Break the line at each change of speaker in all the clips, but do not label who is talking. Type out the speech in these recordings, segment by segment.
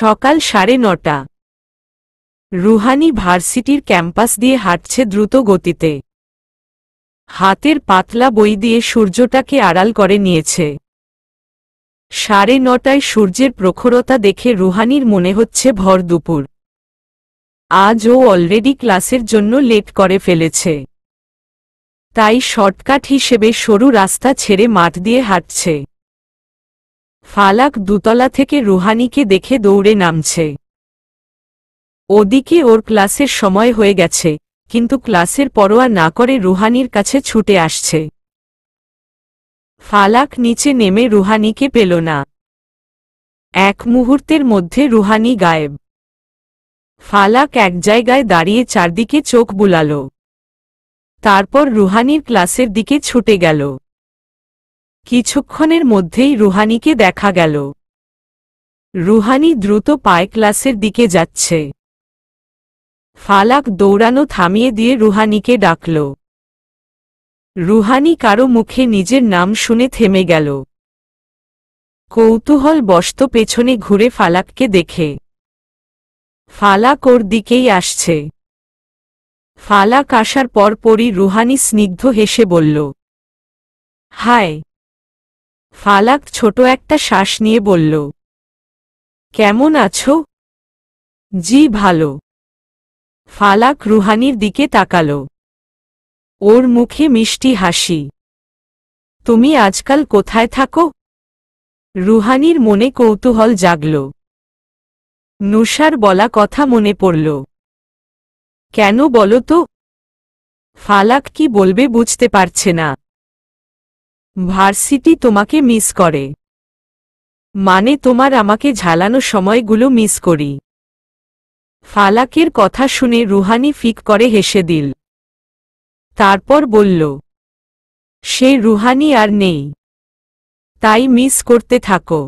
সকাল সাড়ে নটা রুহানি ভার্সিটির ক্যাম্পাস দিয়ে হাঁটছে দ্রুত গতিতে হাতের পাতলা বই দিয়ে সূর্যটাকে আড়াল করে নিয়েছে সাড়ে নটায় সূর্যের প্রখরতা দেখে রুহানির মনে হচ্ছে ভর দুপুর আজ ও অলরেডি ক্লাসের জন্য লেট করে ফেলেছে তাই শর্টকাট হিসেবে সরু রাস্তা ছেড়ে মাঠ দিয়ে হাঁটছে ফালাক দুতলা থেকে রুহানিকে দেখে দৌড়ে নামছে ওদিকে ওর ক্লাসের সময় হয়ে গেছে কিন্তু ক্লাসের পরোয়া না করে রুহানির কাছে ছুটে আসছে ফালাক নিচে নেমে রুহানিকে পেল না এক মুহূর্তের মধ্যে রুহানি গায়েব ফালাক এক জায়গায় দাঁড়িয়ে চারদিকে চোখ বুলাল তারপর রুহানির ক্লাসের দিকে ছুটে গেল কিছুক্ষণের মধ্যেই রুহানিকে দেখা গেল রুহানি দ্রুত পায়ে ক্লাসের দিকে যাচ্ছে ফালাক দৌড়ানো থামিয়ে দিয়ে রুহানিকে ডাকল রুহানি কারো মুখে নিজের নাম শুনে থেমে গেল কৌতূহল বস্ত পেছনে ঘুরে ফালাককে দেখে ফালাক ওর দিকেই আসছে ফালাক আসার পরপরই রুহানি স্নিগ্ধ হেসে বলল হায় ফালাক ছোট একটা শ্বাস নিয়ে বলল কেমন আছো জি ভালো ফালাক রুহানির দিকে তাকাল ওর মুখে মিষ্টি হাসি তুমি আজকাল কোথায় থাকো রুহানির মনে কৌতূহল জাগল নুষার বলা কথা মনে পড়ল কেন বলো তো ফালাক কি বলবে বুঝতে পারছে না ভার্সিটি তোমাকে মিস করে মানে তোমার আমাকে ঝালানো সময়গুলো মিস করি ফালাকের কথা শুনে রুহানি ফিক করে হেসে দিল তারপর বলল সে রুহানি আর নেই তাই মিস করতে থাকো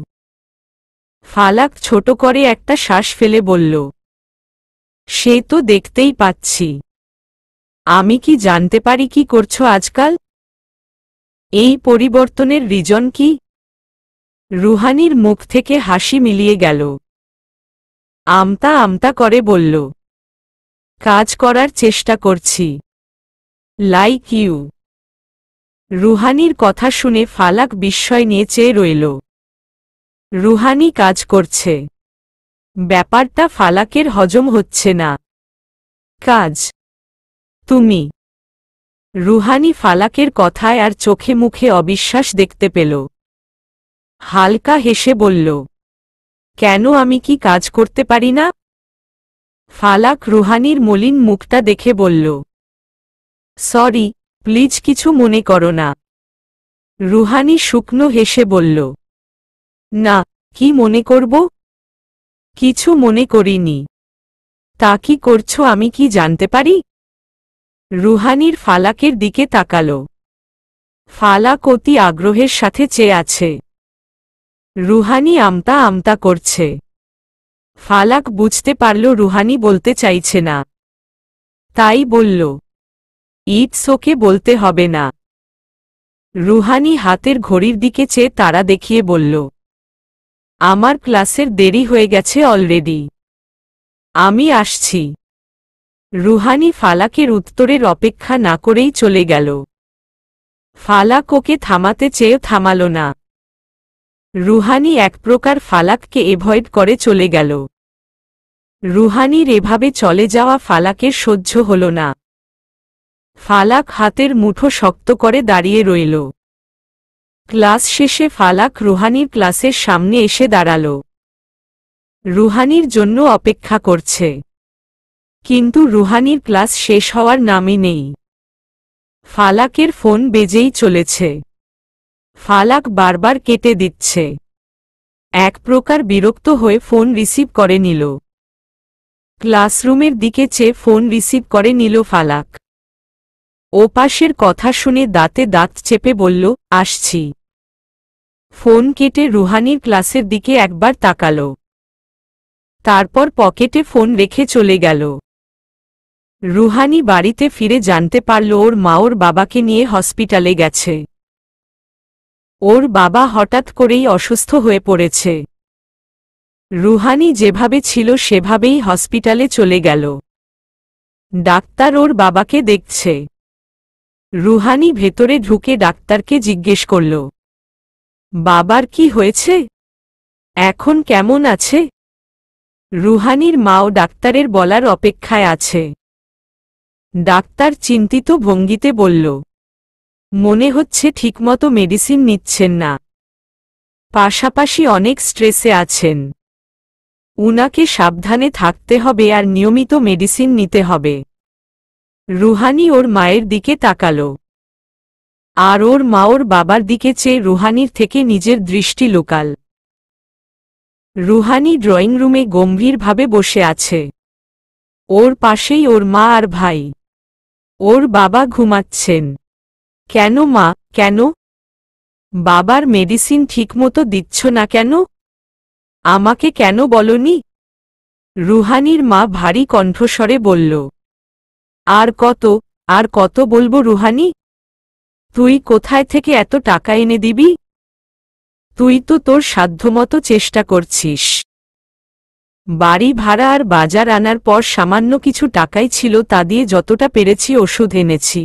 ফালাক ছোট করে একটা শ্বাস ফেলে বলল সে তো দেখতেই পাচ্ছি আমি কি জানতে পারি কি করছো আজকাল এই পরিবর্তনের রিজন কি রুহানির মুখ থেকে হাসি মিলিয়ে গেল আমতা আমতা করে বলল কাজ করার চেষ্টা করছি লাইক ইউ রুহানির কথা শুনে ফালাক বিস্ময় নিয়ে চেয়ে রইল রুহানি কাজ করছে ব্যাপারটা ফালাকের হজম হচ্ছে না কাজ তুমি রুহানি ফালাকের কথায় আর চোখে মুখে অবিশ্বাস দেখতে পেল হালকা হেসে বলল কেন আমি কি কাজ করতে পারি না ফালাক রুহানির মলিন মুখটা দেখে বলল সরি প্লিজ কিছু মনে করো না রুহানি শুকনো হেসে বলল না কি মনে করব কিছু মনে করিনি তা কি করছো আমি কি জানতে পারি রুহানির ফালাকের দিকে তাকাল ফালাক অতি আগ্রহের সাথে চেয়ে আছে রুহানি আমতা আমতা করছে ফালাক বুঝতে পারল রুহানি বলতে চাইছে না তাই বলল ইটস ওকে বলতে হবে না রুহানি হাতের ঘড়ির দিকে চেয়ে তারা দেখিয়ে বলল আমার ক্লাসের দেরি হয়ে গেছে অলরেডি আমি আসছি রুহানি ফালাকের উত্তরের অপেক্ষা না করেই চলে গেল ফালাক ওকে থামাতে চেয়েও থামাল না রুহানি এক প্রকার ফালাককে এভয়েড করে চলে গেল রুহানির এভাবে চলে যাওয়া ফালাকের সহ্য হল না ফালাক হাতের মুঠো শক্ত করে দাঁড়িয়ে রইল ক্লাস শেষে ফালাক রুহানির ক্লাসের সামনে এসে দাঁড়াল রুহানির জন্য অপেক্ষা করছে কিন্তু রুহানির ক্লাস শেষ হওয়ার নামে নেই ফালাকের ফোন বেজেই চলেছে ফালাক বারবার কেটে দিচ্ছে এক প্রকার বিরক্ত হয়ে ফোন রিসিভ করে নিল ক্লাসরুমের দিকে চেয়ে ফোন রিসিভ করে নিল ফালাক ওপাশের কথা শুনে দাঁতে দাঁত চেপে বলল আসছি ফোন কেটে রুহানির ক্লাসের দিকে একবার তাকাল তারপর পকেটে ফোন রেখে চলে গেল রুহানি বাড়িতে ফিরে জানতে পারল ওর মা ওর বাবাকে নিয়ে হসপিটালে গেছে ওর বাবা হঠাৎ করেই অসুস্থ হয়ে পড়েছে রুহানি যেভাবে ছিল সেভাবেই হসপিটালে চলে গেল ডাক্তার ওর বাবাকে দেখছে রুহানি ভেতরে ঢুকে ডাক্তারকে জিজ্ঞেস করল বাবার কি হয়েছে এখন কেমন আছে রুহানির মাও ডাক্তারের বলার অপেক্ষায় আছে ডাক্তার চিন্তিত ভঙ্গিতে বলল মনে হচ্ছে ঠিকমতো মেডিসিন নিচ্ছেন না পাশাপাশি অনেক স্ট্রেসে আছেন উনাকে সাবধানে থাকতে হবে আর নিয়মিত মেডিসিন নিতে হবে রুহানি ওর মায়ের দিকে তাকাল আর ওর মা ওর বাবার দিকে চেয়ে রুহানির থেকে নিজের দৃষ্টি লোকাল রুহানি ড্রয়িং রুমে গম্ভীরভাবে বসে আছে ওর পাশেই ওর মা আর ভাই ওর বাবা ঘুমাচ্ছেন কেন মা কেন বাবার মেডিসিন ঠিকমতো দিচ্ছ না কেন আমাকে কেন বলনি রুহানির মা ভারী কণ্ঠস্বরে বলল আর কত আর কত বলবো রুহানি তুই কোথায় থেকে এত টাকা এনে দিবি তুই তো তোর সাধ্যমতো চেষ্টা করছিস বাড়ি ভাড়া আর বাজার আনার পর সামান্য কিছু টাকাই ছিল তা দিয়ে যতটা পেরেছি ওষুধ এনেছি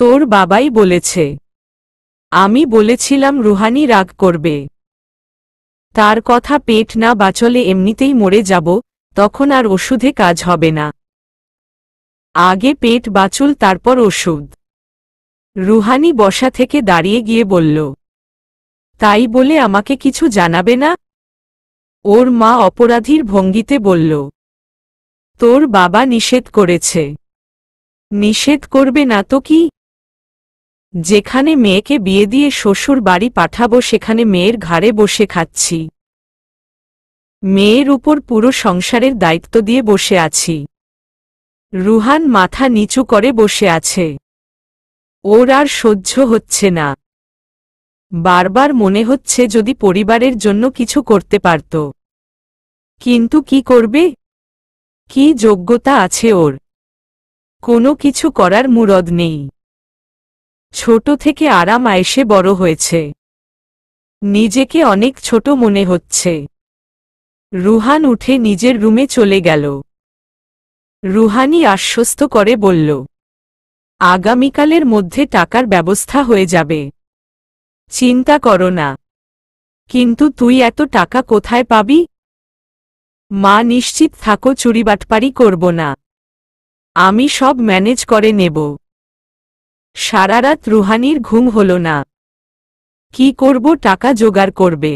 তোর বাবাই বলেছে আমি বলেছিলাম রুহানি রাগ করবে তার কথা পেট না বাঁচলে এমনিতেই মরে যাব তখন আর ওষুধে কাজ হবে না আগে পেট বাঁচুল তারপর ওষুধ রুহানি বসা থেকে দাঁড়িয়ে গিয়ে বলল তাই বলে আমাকে কিছু জানাবে না ওর মা অপরাধীর ভঙ্গিতে বলল তোর বাবা নিষেধ করেছে নিষেধ করবে না তো কি যেখানে মেয়েকে বিয়ে দিয়ে শ্বশুর বাড়ি পাঠাবো সেখানে মেয়ের ঘাড়ে বসে খাচ্ছি মেয়ের উপর পুরো সংসারের দায়িত্ব দিয়ে বসে আছি রুহান মাথা নিচু করে বসে আছে ওর আর সহ্য হচ্ছে না বারবার মনে হচ্ছে যদি পরিবারের জন্য কিছু করতে পারত কিন্তু কি করবে কি যোগ্যতা আছে ওর কোনো কিছু করার মুরদ নেই ছোট থেকে আরাম আয়েসে বড় হয়েছে নিজেকে অনেক ছোট মনে হচ্ছে রুহান উঠে নিজের রুমে চলে গেল রুহানি আশ্বস্ত করে বলল আগামীকালের মধ্যে টাকার ব্যবস্থা হয়ে যাবে চিন্তা করো না কিন্তু তুই এত টাকা কোথায় পাবি মা নিশ্চিত থাকো চুরিবাটপারি করব না আমি সব ম্যানেজ করে নেব সারারাত রুহানির ঘুম হল না কি করব টাকা জোগাড় করবে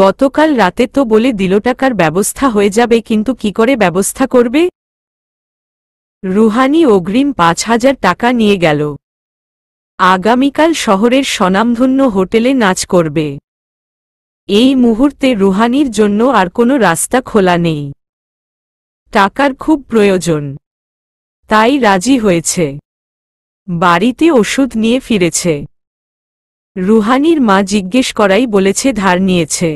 গতকাল রাতে তো বলে দিল টাকার ব্যবস্থা হয়ে যাবে কিন্তু কি করে ব্যবস্থা করবে রুহানি অগ্রিম পাঁচ হাজার টাকা নিয়ে গেল আগামীকাল শহরের স্বনামধন্য হোটেলে নাচ করবে এই মুহূর্তে রুহানির জন্য আর কোনো রাস্তা খোলা নেই টাকার খুব প্রয়োজন তাই রাজি হয়েছে বাড়িতে ওষুধ নিয়ে ফিরেছে রুহানির মা জিজ্ঞেস করাই বলেছে ধার নিয়েছে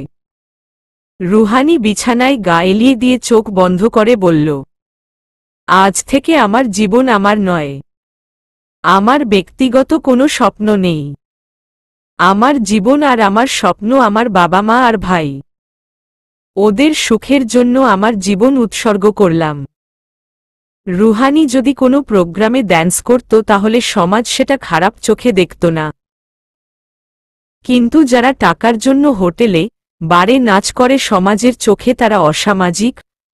রুহানি বিছানায় গা এলিয়ে দিয়ে চোখ বন্ধ করে বলল আজ থেকে আমার জীবন আমার নয় আমার ব্যক্তিগত কোনো স্বপ্ন নেই আমার জীবন আর আমার স্বপ্ন আমার বাবা মা আর ভাই ওদের সুখের জন্য আমার জীবন উৎসর্গ করলাম রুহানি যদি কোনো প্রোগ্রামে ড্যান্স করত তাহলে সমাজ সেটা খারাপ চোখে দেখত না কিন্তু যারা টাকার জন্য হোটেলে বারে নাচ করে সমাজের চোখে তারা অসামাজিক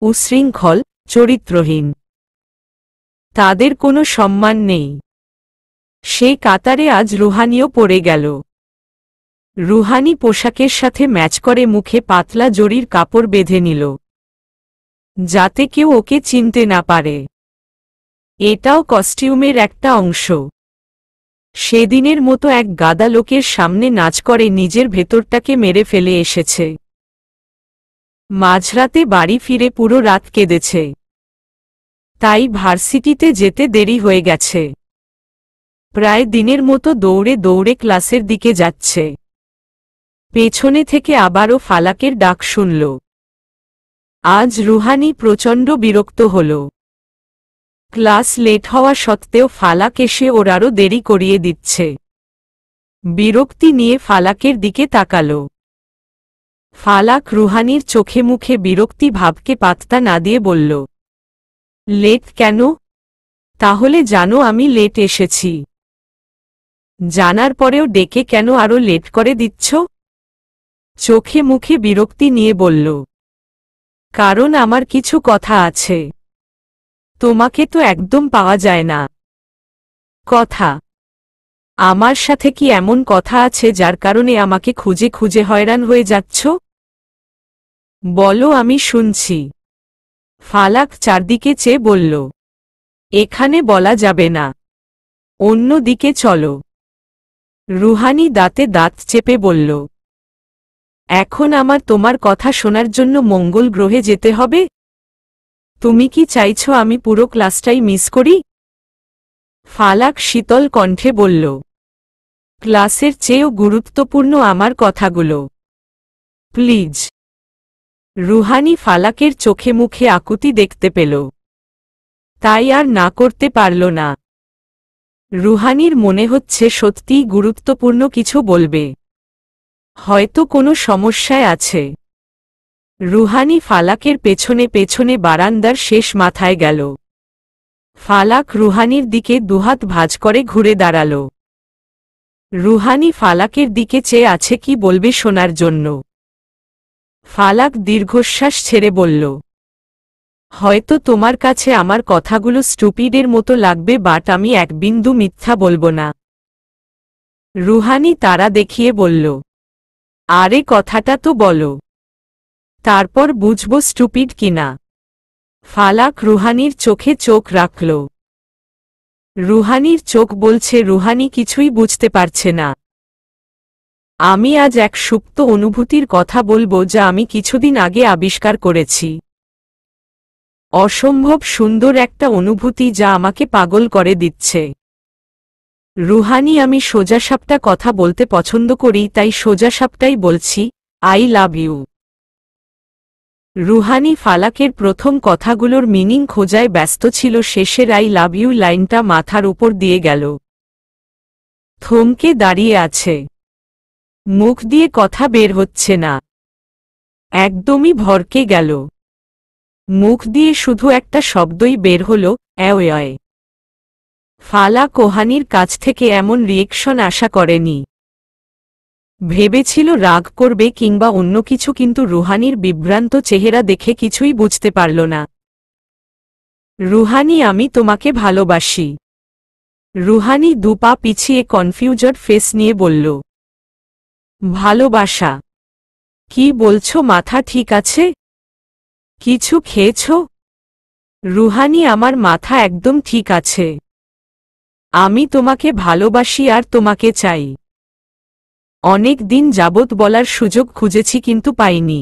উশৃঙ্খল চরিত্রহীন তাদের কোনো সম্মান নেই সেই কাতারে আজ রুহানিও পড়ে গেল রুহানি পোশাকের সাথে ম্যাচ করে মুখে পাতলা জরির কাপড় বেঁধে নিল যাতে কেউ ওকে চিনতে না পারে এটাও কস্টিউমের একটা অংশ সেদিনের মতো এক গাদা লোকের সামনে নাচ করে নিজের ভেতরটাকে মেরে ফেলে এসেছে মাঝরাতে বাড়ি ফিরে পুরো রাত কেঁদেছে তাই ভার্সিটিতে যেতে দেরি হয়ে গেছে প্রায় দিনের মতো দৌড়ে দৌড়ে ক্লাসের দিকে যাচ্ছে পেছনে থেকে আবারও ফালাকের ডাক শুনল আজ রুহানি প্রচণ্ড বিরক্ত হল ক্লাস লেট হওয়া সত্ত্বেও ফালাক এসে ওর আরও দেরি করিয়ে দিচ্ছে বিরক্তি নিয়ে ফালাকের দিকে তাকাল ফালাক রুহানির চোখে মুখে বিরক্তি ভাবকে পাত্তা না দিয়ে বলল লেট কেন তাহলে জানো আমি লেট এসেছি জানার পরেও ডেকে কেন আরো লেট করে দিচ্ছ চোখে মুখে বিরক্তি নিয়ে বলল কারণ আমার কিছু কথা আছে তোমাকে তো একদম পাওয়া যায় না কথা আমার সাথে কি এমন কথা আছে যার কারণে আমাকে খুঁজে খুঁজে হয়রান হয়ে যাচ্ছ বলো আমি শুনছি ফালাক চারদিকে চেয়ে বলল এখানে বলা যাবে না অন্য দিকে চলো রুহানি দাঁতে দাঁত চেপে বলল এখন আমার তোমার কথা শোনার জন্য মঙ্গল গ্রহে যেতে হবে তুমি কি চাইছ আমি পুরো ক্লাসটাই মিস করি ফালাক শীতল কণ্ঠে বলল ক্লাসের চেয়েও গুরুত্বপূর্ণ আমার কথাগুলো প্লিজ রুহানি ফালাকের চোখে মুখে আকুতি দেখতে পেল তাই আর না করতে পারল না রুহানির মনে হচ্ছে সত্যিই গুরুত্বপূর্ণ কিছু বলবে হয়তো কোনো সমস্যায় আছে রুহানি ফালাকের পেছনে পেছনে বারান্দার শেষ মাথায় গেল ফালাক রুহানির দিকে দুহাত ভাজ করে ঘুরে দাঁড়াল রুহানি ফালাকের দিকে চেয়ে আছে কি বলবে শোনার জন্য ফালাক দীর্ঘশ্বাস ছেড়ে বলল হয়তো তোমার কাছে আমার কথাগুলো স্টুপিডের মতো লাগবে বাট আমি এক বিন্দু মিথ্যা বলবো না রুহানি তারা দেখিয়ে বলল আরে কথাটা তো বলো তারপর বুঝব স্টুপিড কিনা ফালাক রুহানির চোখে চোখ রাখল রুহানির চোখ বলছে রুহানি কিছুই বুঝতে পারছে না আমি আজ এক সুপ্ত অনুভূতির কথা বলবো যা আমি কিছুদিন আগে আবিষ্কার করেছি অসম্ভব সুন্দর একটা অনুভূতি যা আমাকে পাগল করে দিচ্ছে রুহানি আমি সোজাসাপটা কথা বলতে পছন্দ করি তাই সোজাসাপটাই বলছি আই লাভ ইউ রুহানি ফালাকের প্রথম কথাগুলোর মিনিং খোঁজায় ব্যস্ত ছিল শেষের আই লাভ ইউ লাইনটা মাথার উপর দিয়ে গেল থমকে দাঁড়িয়ে আছে মুখ দিয়ে কথা বের হচ্ছে না একদমই ভরকে গেল মুখ দিয়ে শুধু একটা শব্দই বের হল অ্যাওয়য় ফালা কোহানির কাছ থেকে এমন রিয়েকশন আশা করেনি ভেবেছিল রাগ করবে কিংবা অন্য কিছু কিন্তু রুহানির বিভ্রান্ত চেহারা দেখে কিছুই বুঝতে পারল না রুহানি আমি তোমাকে ভালোবাসি রুহানি দুপা পিছিয়ে কনফিউজড ফেস নিয়ে বলল ভালোবাসা কি বলছো মাথা ঠিক আছে কিছু খেয়েছ রুহানি আমার মাথা একদম ঠিক আছে আমি তোমাকে ভালোবাসি আর তোমাকে চাই অনেক দিন যাবৎ বলার সুযোগ খুঁজেছি কিন্তু পাইনি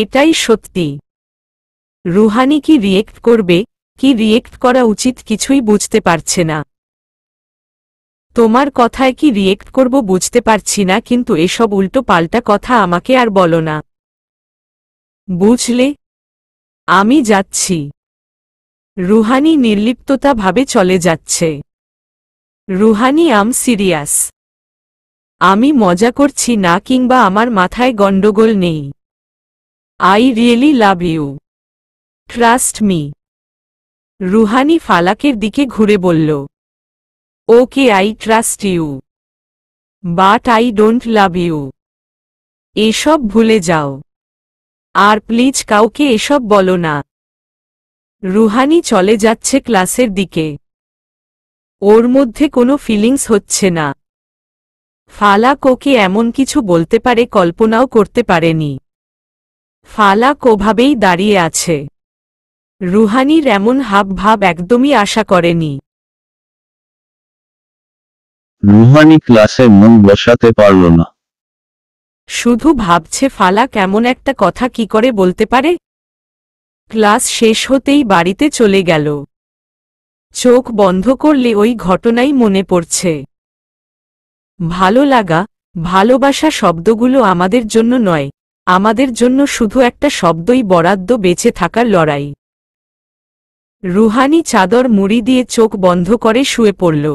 এটাই সত্যি রুহানি কি রিয়েক্ট করবে কি রিয়েক্ট করা উচিত কিছুই বুঝতে পারছে না তোমার কথায় কি রিয়েক্ট করব বুঝতে পারছি না কিন্তু এসব উল্টো পাল্টা কথা আমাকে আর বলো না বুঝলে আমি যাচ্ছি রুহানি নির্লিপ্ততাভাবে চলে যাচ্ছে রুহানি আম সিরিয়াস আমি মজা করছি না কিংবা আমার মাথায় গণ্ডগোল নেই I really love you trust me Ruhani ফালাকের দিকে ঘুরে বলল okay I trust you but I don't love you এসব ভুলে যাও আর প্লিজ কাউকে এসব বলো না রুহানি চলে যাচ্ছে ক্লাসের দিকে ওর মধ্যে কোনো ফিলিংস হচ্ছে না ফালা কোকে এমন কিছু বলতে পারে কল্পনাও করতে পারেনি ফালা কোভাবেই দাঁড়িয়ে আছে রুহানির এমন হাব ভাব একদমই আশা করেনি রুহানি ক্লাসে মন বসাতে পারল না শুধু ভাবছে ফালা কেমন একটা কথা কি করে বলতে পারে ক্লাস শেষ হতেই বাড়িতে চলে গেল চোখ বন্ধ করলে ওই ঘটনাই মনে পড়ছে ভালো লাগা ভালোবাসা শব্দগুলো আমাদের জন্য নয় আমাদের জন্য শুধু একটা শব্দই বরাদ্দ বেঁচে থাকার লড়াই রুহানি চাদর মুড়ি দিয়ে চোখ বন্ধ করে শুয়ে পড়ল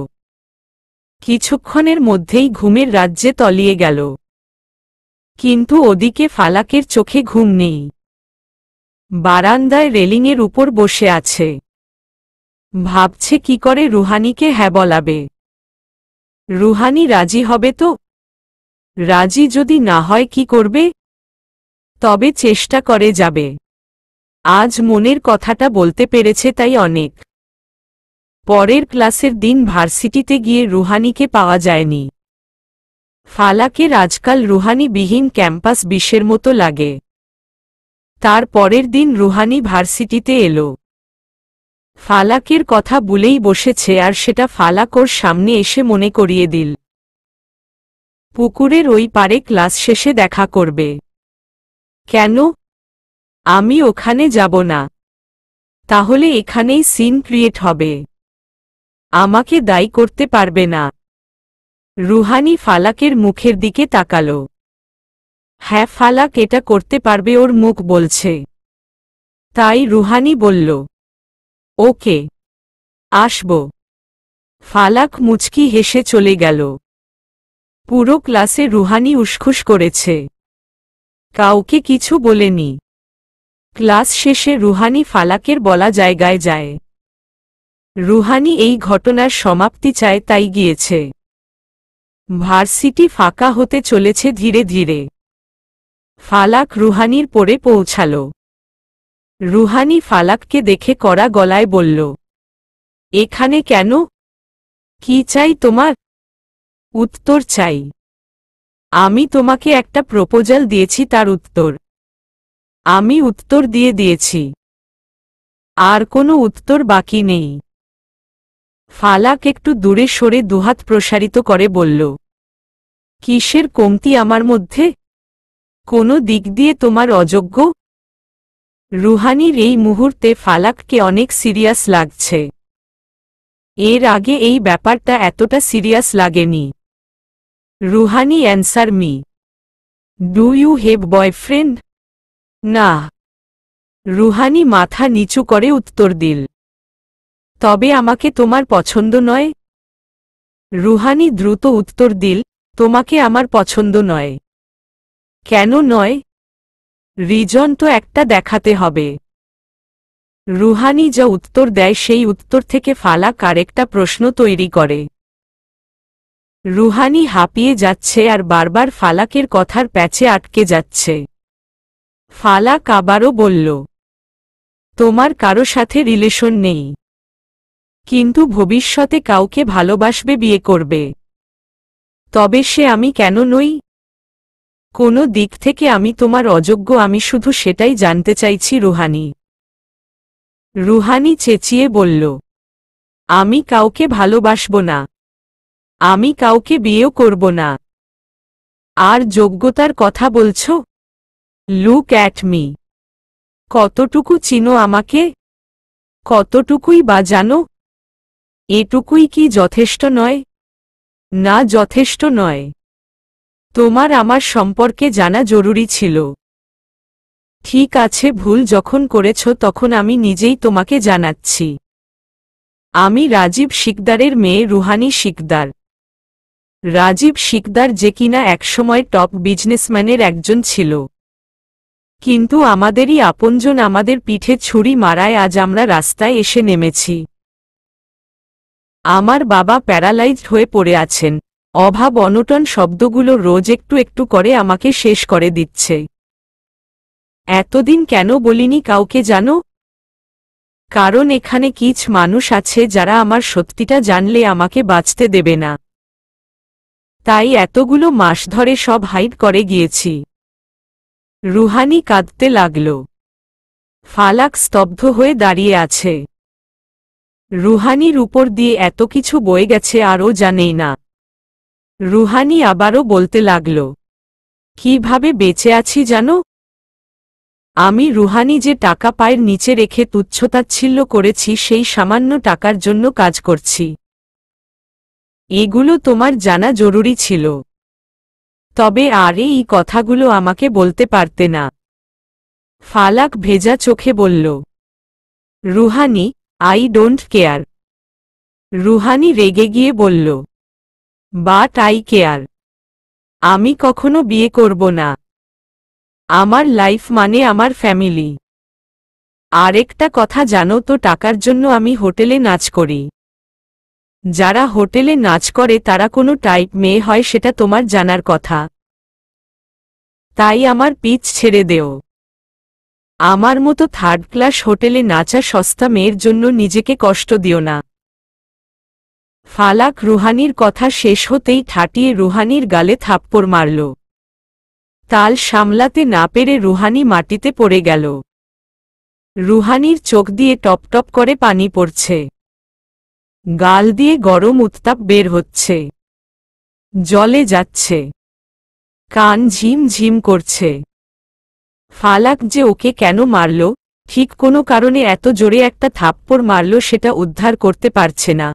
কিছুক্ষণের মধ্যেই ঘুমের রাজ্যে তলিয়ে গেল কিন্তু ওদিকে ফালাকের চোখে ঘুম নেই বারান্দায় রেলিংয়ের উপর বসে আছে ভাবছে কি করে রুহানিকে হ্যাঁ বলাবে রুহানি রাজি হবে তো রাজি যদি না হয় কি করবে তবে চেষ্টা করে যাবে আজ মনের কথাটা বলতে পেরেছে তাই অনেক পরের ক্লাসের দিন ভার্সিটিতে গিয়ে রুহানিকে পাওয়া যায়নি ফালাকের আজকাল রুহানিবিহীন ক্যাম্পাস বিশের মতো লাগে তার পরের দিন রুহানি ভার্সিটিতে এলো ফালাকের কথা বলেই বসেছে আর সেটা ফালাক ওর সামনে এসে মনে করিয়ে দিল পুকুরের ওই পারে ক্লাস শেষে দেখা করবে কেন আমি ওখানে যাব না তাহলে এখানেই সিন ক্রিয়েট হবে আমাকে দায়ী করতে পারবে না রুহানি ফালাকের মুখের দিকে তাকাল হ্যাঁ ফালাক এটা করতে পারবে ওর মুখ বলছে তাই রুহানি বলল ওকে আসব ফালাক মুচকি হেসে চলে গেল পুরো ক্লাসে রুহানি উসখুস করেছে কাউকে কিছু বলেনি ক্লাস শেষে রুহানি ফালাকের বলা জায়গায় যায় রুহানি এই ঘটনার সমাপ্তি চায় তাই গিয়েছে ভার্সিটি ফাঁকা হতে চলেছে ধীরে ধীরে ফালাক রুহানির পরে পৌঁছাল রুহানি ফালাককে দেখে কড়া গলায় বলল এখানে কেন কি চাই তোমার উত্তর চাই আমি তোমাকে একটা প্রপোজাল দিয়েছি তার উত্তর আমি উত্তর দিয়ে দিয়েছি আর কোনো উত্তর বাকি নেই ফালাক একটু দূরে সরে দুহাত প্রসারিত করে বলল কিসের কমতি আমার মধ্যে কোনো দিক দিয়ে তোমার অযোগ্য রুহানির এই মুহূর্তে ফালাককে অনেক সিরিয়াস লাগছে এর আগে এই ব্যাপারটা এতটা সিরিয়াস লাগেনি Ruhani answer me do you have boyfriend না রুহানি মাথা নিচু করে উত্তর দিল তবে আমাকে তোমার পছন্দ নয় রুহানি দ্রুত উত্তর দিল তোমাকে আমার পছন্দ নয় কেন নয় রিজন তো একটা দেখাতে হবে রুহানি যা উত্তর দেয় সেই উত্তর থেকে ফালাক আরেকটা প্রশ্ন তৈরি করে রুহানি হাঁপিয়ে যাচ্ছে আর বারবার ফালাকের কথার প্যাচে আটকে যাচ্ছে ফালাক আবারও বলল তোমার কারো সাথে রিলেশন নেই কিন্তু ভবিষ্যতে কাউকে ভালোবাসবে বিয়ে করবে তবে সে আমি কেন নই কোনো দিক থেকে আমি তোমার অযোগ্য আমি শুধু সেটাই জানতে চাইছি রুহানি রুহানি চেঁচিয়ে বলল আমি কাউকে ভালোবাসব না আমি কাউকে বিয়েও করব না আর যোগ্যতার কথা বলছ লুক অ্যাট মি কতটুকু চিনো আমাকে কতটুকুই বা জানো এটুকুই কি যথেষ্ট নয় না যথেষ্ট নয় তোমার আমার সম্পর্কে জানা জরুরি ছিল ঠিক আছে ভুল যখন করেছ তখন আমি নিজেই তোমাকে জানাচ্ছি আমি রাজীব শিকদারের মেয়ে রুহানি শিকদার রাজীব শিকদার যে কিনা একসময় টপ বিজনেসম্যানের একজন ছিল কিন্তু আমাদেরই আপনজন আমাদের পিঠে ছুরি মারায় আজ আমরা রাস্তায় এসে নেমেছি আমার বাবা প্যারালাইজড হয়ে পড়ে আছেন অভাব অনটন শব্দগুলো রোজ একটু একটু করে আমাকে শেষ করে দিচ্ছে এতদিন কেন বলিনি কাউকে জানো কারণ এখানে কিছ মানুষ আছে যারা আমার সত্যিটা জানলে আমাকে বাঁচতে দেবে না তাই এতগুলো মাস ধরে সব হাইড করে গিয়েছি রুহানি কাঁদতে লাগল ফালাক স্তব্ধ হয়ে দাঁড়িয়ে আছে রুহানির উপর দিয়ে এত কিছু বয়ে গেছে আরও জানেই না রুহানি আবারও বলতে লাগল কিভাবে বেঁচে আছি জানো আমি রুহানি যে টাকা পায়ের নিচে রেখে তুচ্ছতাচ্ছিল্য করেছি সেই সামান্য টাকার জন্য কাজ করছি এগুলো তোমার জানা জরুরি ছিল তবে আর এই কথাগুলো আমাকে বলতে পারতে না ফালাক ভেজা চোখে বলল Ruhani I don't care Ruhani রেগে গিয়ে বলল বাট আই কেয়ার আমি কখনো বিয়ে করব না আমার লাইফ মানে আমার ফ্যামিলি আরেকটা কথা জানো তো টাকার জন্য আমি হোটেলে নাচ করি যারা হোটেলে নাচ করে তারা কোনো টাইপ মেয়ে হয় সেটা তোমার জানার কথা তাই আমার পিচ ছেড়ে দেও আমার মতো থার্ড ক্লাস হোটেলে নাচা সস্তা মেয়ের জন্য নিজেকে কষ্ট দিও না ফালাক রুহানির কথা শেষ হতেই ঠাটিয়ে রুহানির গালে থাপ্পড় মারল তাল সামলাতে না পেরে রুহানি মাটিতে পড়ে গেল রুহানির চোখ দিয়ে টপটপ করে পানি পড়ছে গাল দিয়ে গরম উত্তাপ বের হচ্ছে জলে যাচ্ছে কান ঝিম ঝিম করছে ফালাক যে ওকে কেন মারল ঠিক কোনো কারণে এত জোরে একটা থাপ্পড় মারল সেটা উদ্ধার করতে পারছে না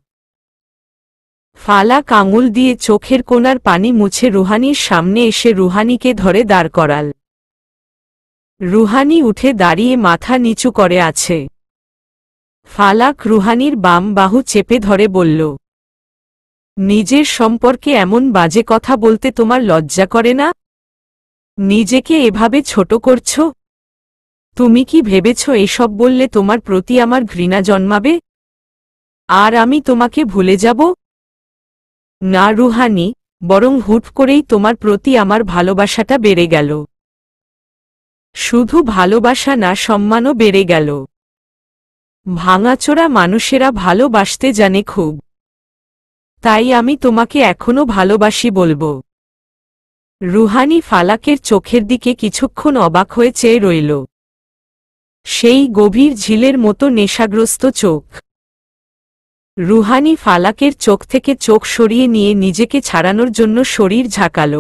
ফালাক আঙুল দিয়ে চোখের কোনার পানি মুছে রুহানির সামনে এসে রুহানিকে ধরে দাঁড় করাল রুহানি উঠে দাঁড়িয়ে মাথা নিচু করে আছে ফালাক রুহানির বাম বাহু চেপে ধরে বলল নিজের সম্পর্কে এমন বাজে কথা বলতে তোমার লজ্জা করে না নিজেকে এভাবে ছোট করছ তুমি কি ভেবেছ এসব বললে তোমার প্রতি আমার ঘৃণা জন্মাবে আর আমি তোমাকে ভুলে যাব না রুহানি বরং হুট করেই তোমার প্রতি আমার ভালোবাসাটা বেড়ে গেল শুধু ভালোবাসা না সম্মানও বেড়ে গেল ভাঙাচোরা মানুষেরা ভালোবাসতে জানে খুব তাই আমি তোমাকে এখনও ভালোবাসি বলবো রুহানি ফালাকের চোখের দিকে কিছুক্ষণ অবাক হয়ে চেয়ে রইল সেই গভীর ঝিলের মতো নেশাগ্রস্ত চোখ রুহানি ফালাকের চোখ থেকে চোখ সরিয়ে নিয়ে নিজেকে ছাড়ানোর জন্য শরীর ঝাঁকাল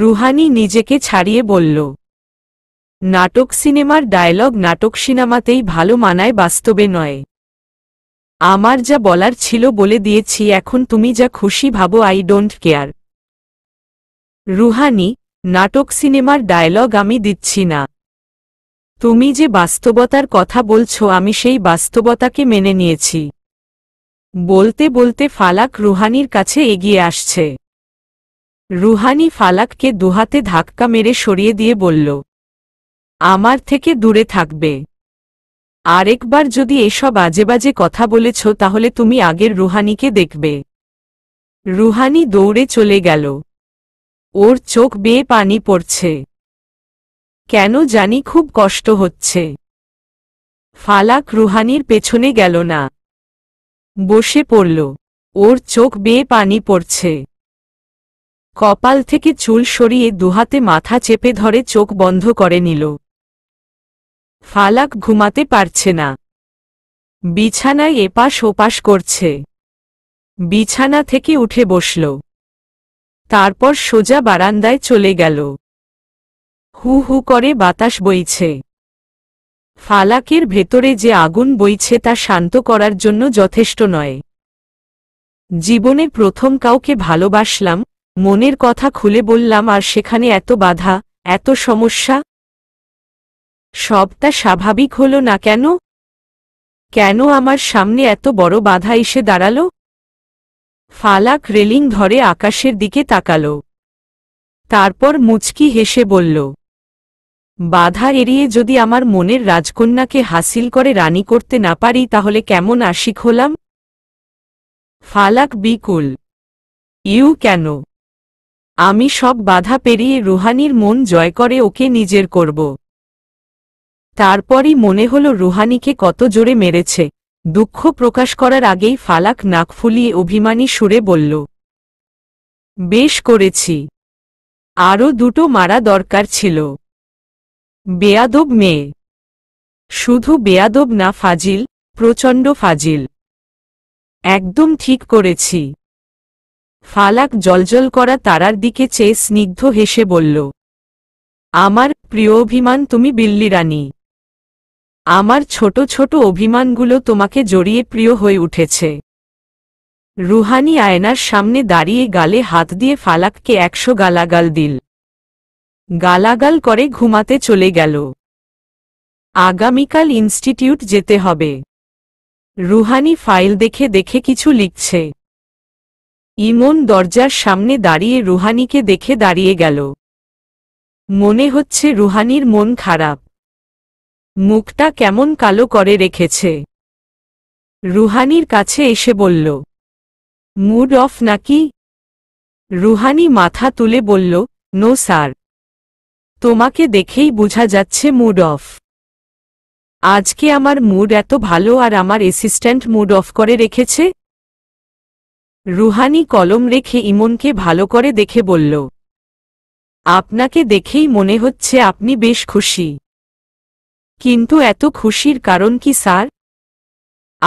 রুহানি নিজেকে ছাড়িয়ে বলল নাটক সিনেমার ডায়লগ নাটক সিনেমাতেই ভালো মানায় বাস্তবে নয় আমার যা বলার ছিল বলে দিয়েছি এখন তুমি যা খুশি ভাবো আই ডোন্ট কেয়ার রুহানি নাটক সিনেমার ডায়লগ আমি দিচ্ছি না তুমি যে বাস্তবতার কথা বলছো আমি সেই বাস্তবতাকে মেনে নিয়েছি বলতে বলতে ফালাক রুহানির কাছে এগিয়ে আসছে রুহানি ফালাককে দুহাতে ধাক্কা মেরে সরিয়ে দিয়ে বলল আমার থেকে দূরে থাকবে আরেকবার যদি এসব আজেবাজে কথা বলেছ তাহলে তুমি আগের রুহানিকে দেখবে রুহানি দৌড়ে চলে গেল ওর চোখ বেয়ে পানি পড়ছে কেন জানি খুব কষ্ট হচ্ছে ফালাক রুহানির পেছনে গেল না বসে পড়ল ওর চোখ বেয়ে পানি পড়ছে কপাল থেকে চুল সরিয়ে দুহাতে মাথা চেপে ধরে চোখ বন্ধ করে নিল ফালাক ঘুমাতে পারছে না বিছানায় এপাশ ওপাশ করছে বিছানা থেকে উঠে বসল তারপর সোজা বারান্দায় চলে গেল হু হু করে বাতাস বইছে ফালাকের ভেতরে যে আগুন বইছে তা শান্ত করার জন্য যথেষ্ট নয় জীবনে প্রথম কাউকে ভালোবাসলাম মনের কথা খুলে বললাম আর সেখানে এত বাধা এত সমস্যা সবটা স্বাভাবিক হল না কেন কেন আমার সামনে এত বড় বাধা এসে দাঁড়ালো ফালাক রেলিং ধরে আকাশের দিকে তাকাল তারপর মুচকি হেসে বলল বাধা এড়িয়ে যদি আমার মনের রাজকন্যাকে হাসিল করে রানী করতে না পারি তাহলে কেমন আশিক হলাম ফালাক বিকুল ইউ কেন আমি সব বাধা পেরিয়ে রুহানির মন জয় করে ওকে নিজের করব তারপরই মনে হল রুহানিকে কত জোরে মেরেছে দুঃখ প্রকাশ করার আগেই ফালাক নাক ফুলিয়ে অভিমানী সুরে বলল বেশ করেছি আরও দুটো মারা দরকার ছিল বেয়াদব মেয়ে শুধু বেয়াদব না ফাজিল প্রচণ্ড ফাজিল একদম ঠিক করেছি ফালাক জলজল করা তারার দিকে চেয়ে স্নিগ্ধ হেসে বলল আমার প্রিয় অভিমান তুমি বিল্লি রানী আমার ছোট ছোট অভিমানগুলো তোমাকে জড়িয়ে প্রিয় হয়ে উঠেছে রুহানি আয়নার সামনে দাঁড়িয়ে গালে হাত দিয়ে ফালাককে একশো গালাগাল দিল গালাগাল করে ঘুমাতে চলে গেল আগামীকাল ইনস্টিটিউট যেতে হবে রুহানি ফাইল দেখে দেখে কিছু লিখছে ইমন দরজার সামনে দাঁড়িয়ে রুহানিকে দেখে দাঁড়িয়ে গেল মনে হচ্ছে রুহানির মন খারাপ মুখটা কেমন কালো করে রেখেছে রুহানির কাছে এসে বলল মুড অফ নাকি রুহানি মাথা তুলে বলল নো স্যার তোমাকে দেখেই বোঝা যাচ্ছে মুড অফ আজকে আমার মুড এত ভালো আর আমার অ্যাসিস্ট্যান্ট মুড অফ করে রেখেছে রুহানি কলম রেখে ইমনকে ভালো করে দেখে বলল আপনাকে দেখেই মনে হচ্ছে আপনি বেশ খুশি কিন্তু এত খুশির কারণ কি স্যার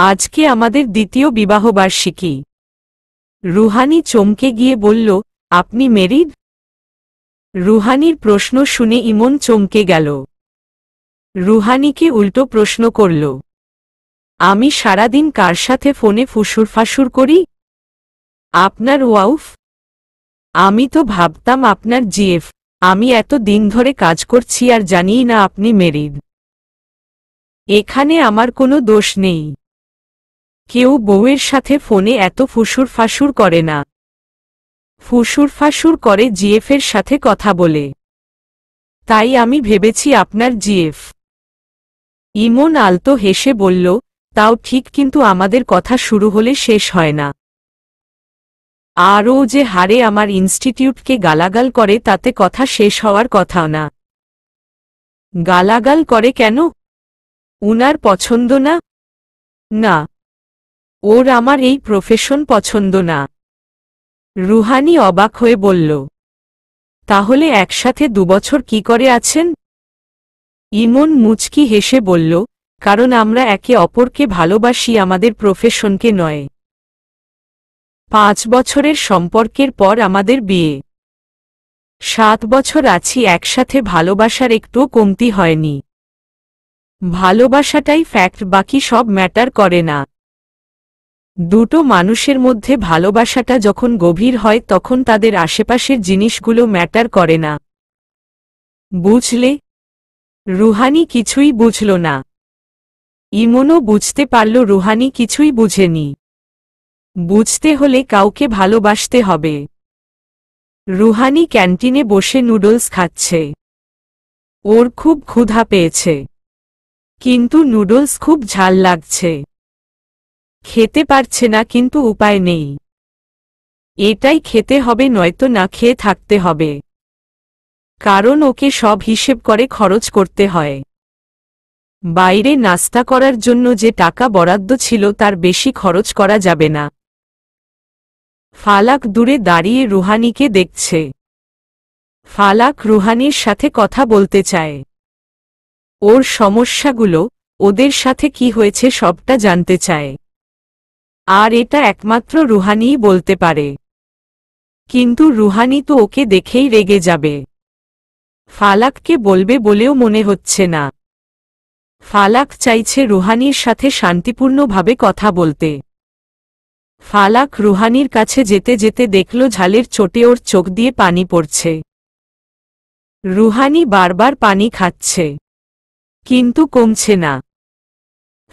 আজকে আমাদের দ্বিতীয় বিবাহবার্ষিকী রুহানি চমকে গিয়ে বলল আপনি মেরিড রুহানির প্রশ্ন শুনে ইমন চমকে গেল রুহানিকে উল্টো প্রশ্ন করল আমি সারাদিন কার সাথে ফোনে ফুসুরফাসুর করি আপনার ওয়াউফ আমি তো ভাবতাম আপনার জিএফ আমি এত দিন ধরে কাজ করছি আর জানি না আপনি মেরিড এখানে আমার কোনো দোষ নেই কেউ বউয়ের সাথে ফোনে এত ফুসুর ফাসুর করে না ফুসুর ফাসুর করে জিএফের সাথে কথা বলে তাই আমি ভেবেছি আপনার জিএফ ইমন আলতো হেসে বলল তাও ঠিক কিন্তু আমাদের কথা শুরু হলে শেষ হয় না আরও যে হারে আমার ইনস্টিটিউটকে গালাগাল করে তাতে কথা শেষ হওয়ার কথা না গালাগাল করে কেন উনার পছন্দ না না ওর আমার এই প্রফেশন পছন্দ না রুহানি অবাক হয়ে বলল তাহলে একসাথে দুবছর কি করে আছেন ইমন মুচকি হেসে বলল কারণ আমরা একে অপরকে ভালোবাসি আমাদের প্রফেশনকে নয় পাঁচ বছরের সম্পর্কের পর আমাদের বিয়ে সাত বছর আছি একসাথে ভালোবাসার একটুও কমতি হয়নি ভালোবাসাটাই ফ্যাক্ট বাকি সব ম্যাটার করে না দুটো মানুষের মধ্যে ভালোবাসাটা যখন গভীর হয় তখন তাদের আশেপাশের জিনিসগুলো ম্যাটার করে না বুঝলে রুহানি কিছুই বুঝল না ইমনও বুঝতে পারল রুহানি কিছুই বুঝেনি বুঝতে হলে কাউকে ভালোবাসতে হবে রুহানি ক্যান্টিনে বসে নুডলস খাচ্ছে ওর খুব ক্ষুধা পেয়েছে কিন্তু নুডলস খুব ঝাল লাগছে খেতে পারছে না কিন্তু উপায় নেই এটাই খেতে হবে নয়তো না খেয়ে থাকতে হবে কারণ ওকে সব হিসেব করে খরচ করতে হয় বাইরে নাস্তা করার জন্য যে টাকা বরাদ্দ ছিল তার বেশি খরচ করা যাবে না ফালাক দূরে দাঁড়িয়ে রুহানিকে দেখছে ফালাক রুহানির সাথে কথা বলতে চায় ওর সমস্যাগুলো ওদের সাথে কি হয়েছে সবটা জানতে চায় আর এটা একমাত্র রুহানিই বলতে পারে কিন্তু রুহানি তো ওকে দেখেই রেগে যাবে ফালাককে বলবে বলেও মনে হচ্ছে না ফালাক চাইছে রুহানির সাথে শান্তিপূর্ণভাবে কথা বলতে ফালাক রুহানির কাছে যেতে যেতে দেখল ঝালের চোটে ওর চোখ দিয়ে পানি পড়ছে রুহানি বারবার পানি খাচ্ছে কিন্তু কমছে না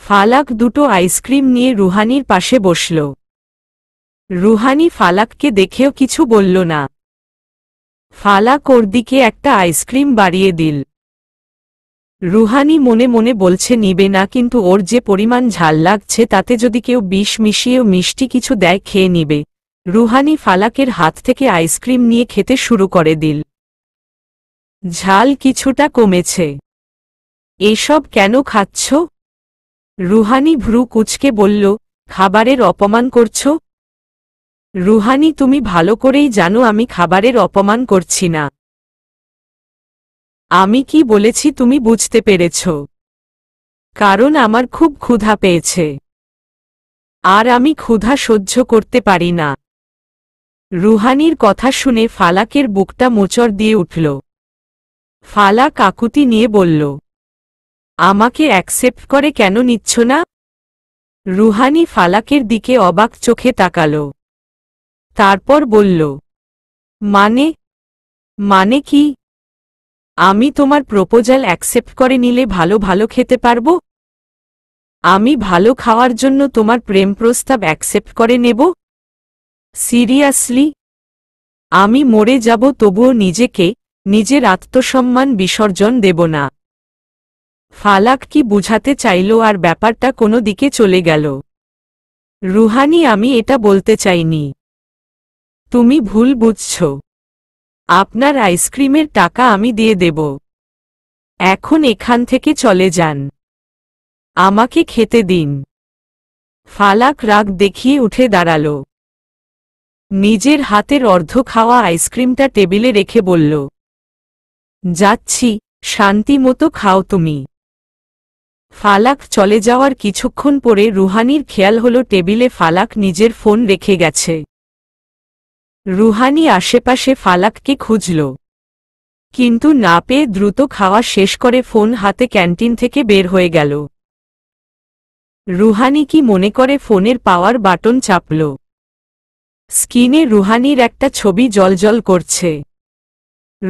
ফালাক দুটো আইসক্রিম নিয়ে রুহানির পাশে বসল রুহানি ফালাককে দেখেও কিছু বলল না ফালাক ওর দিকে একটা আইসক্রিম বাড়িয়ে দিল রুহানি মনে মনে বলছে নিবে না কিন্তু ওর যে পরিমাণ ঝাল লাগছে তাতে যদি কেউ বিষ মিশিয়েও মিষ্টি কিছু দেয় খেয়ে নিবে রুহানি ফালাকের হাত থেকে আইসক্রিম নিয়ে খেতে শুরু করে দিল ঝাল কিছুটা কমেছে এসব কেন খাচ্ছ রুহানি ভ্রু কুচকে বলল খাবারের অপমান করছ রুহানি তুমি ভালো করেই জানো আমি খাবারের অপমান করছি না আমি কি বলেছি তুমি বুঝতে পেরেছ কারণ আমার খুব ক্ষুধা পেয়েছে আর আমি ক্ষুধা সহ্য করতে পারি না রুহানির কথা শুনে ফালাকের বুকটা মোচর দিয়ে উঠল ফালা কাকুতি নিয়ে বলল আমাকে অ্যাকসেপ্ট করে কেন নিচ্ছ না রুহানি ফালাকের দিকে অবাক চোখে তাকাল তারপর বলল মানে মানে কি আমি তোমার প্রপোজাল অ্যাকসেপ্ট করে নিলে ভালো ভালো খেতে পারব আমি ভালো খাওয়ার জন্য তোমার প্রেম প্রস্তাব অ্যাকসেপ্ট করে নেব সিরিয়াসলি আমি মরে যাব তবুও নিজেকে নিজের আত্মসম্মান বিসর্জন দেব না ফালাক কি বুঝাতে চাইল আর ব্যাপারটা কোনো দিকে চলে গেল রুহানি আমি এটা বলতে চাইনি তুমি ভুল বুঝছ আপনার আইসক্রিমের টাকা আমি দিয়ে দেব এখন এখান থেকে চলে যান আমাকে খেতে দিন ফালাক রাগ দেখিয়ে উঠে দাঁড়াল নিজের হাতের অর্ধ খাওয়া আইসক্রিমটা টেবিলে রেখে বলল যাচ্ছি শান্তি মতো খাও তুমি ফালাক চলে যাওয়ার কিছুক্ষণ পরে রুহানির খেয়াল হল টেবিলে ফালাক নিজের ফোন রেখে গেছে রুহানি আশেপাশে ফালাককে খুঁজল কিন্তু না পেয়ে দ্রুত খাওয়া শেষ করে ফোন হাতে ক্যান্টিন থেকে বের হয়ে গেল রুহানি কি মনে করে ফোনের পাওয়ার বাটন চাপল স্কিনে রুহানির একটা ছবি জলজল করছে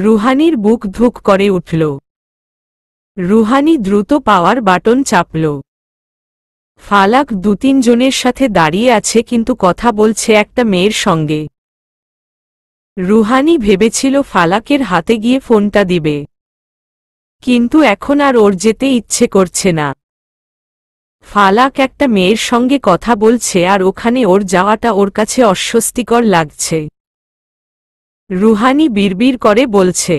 রুহানির বুক ধুক করে উঠল রুহানি দ্রুত পাওয়ার বাটন চাপল ফালাক দু তিনজনের সাথে দাঁড়িয়ে আছে কিন্তু কথা বলছে একটা মেয়ের সঙ্গে রুহানি ভেবেছিল ফালাকের হাতে গিয়ে ফোনটা দিবে কিন্তু এখন আর ওর যেতে ইচ্ছে করছে না ফালাক একটা মেয়ের সঙ্গে কথা বলছে আর ওখানে ওর যাওয়াটা ওর কাছে অস্বস্তিকর লাগছে রুহানি বিড়বিড় করে বলছে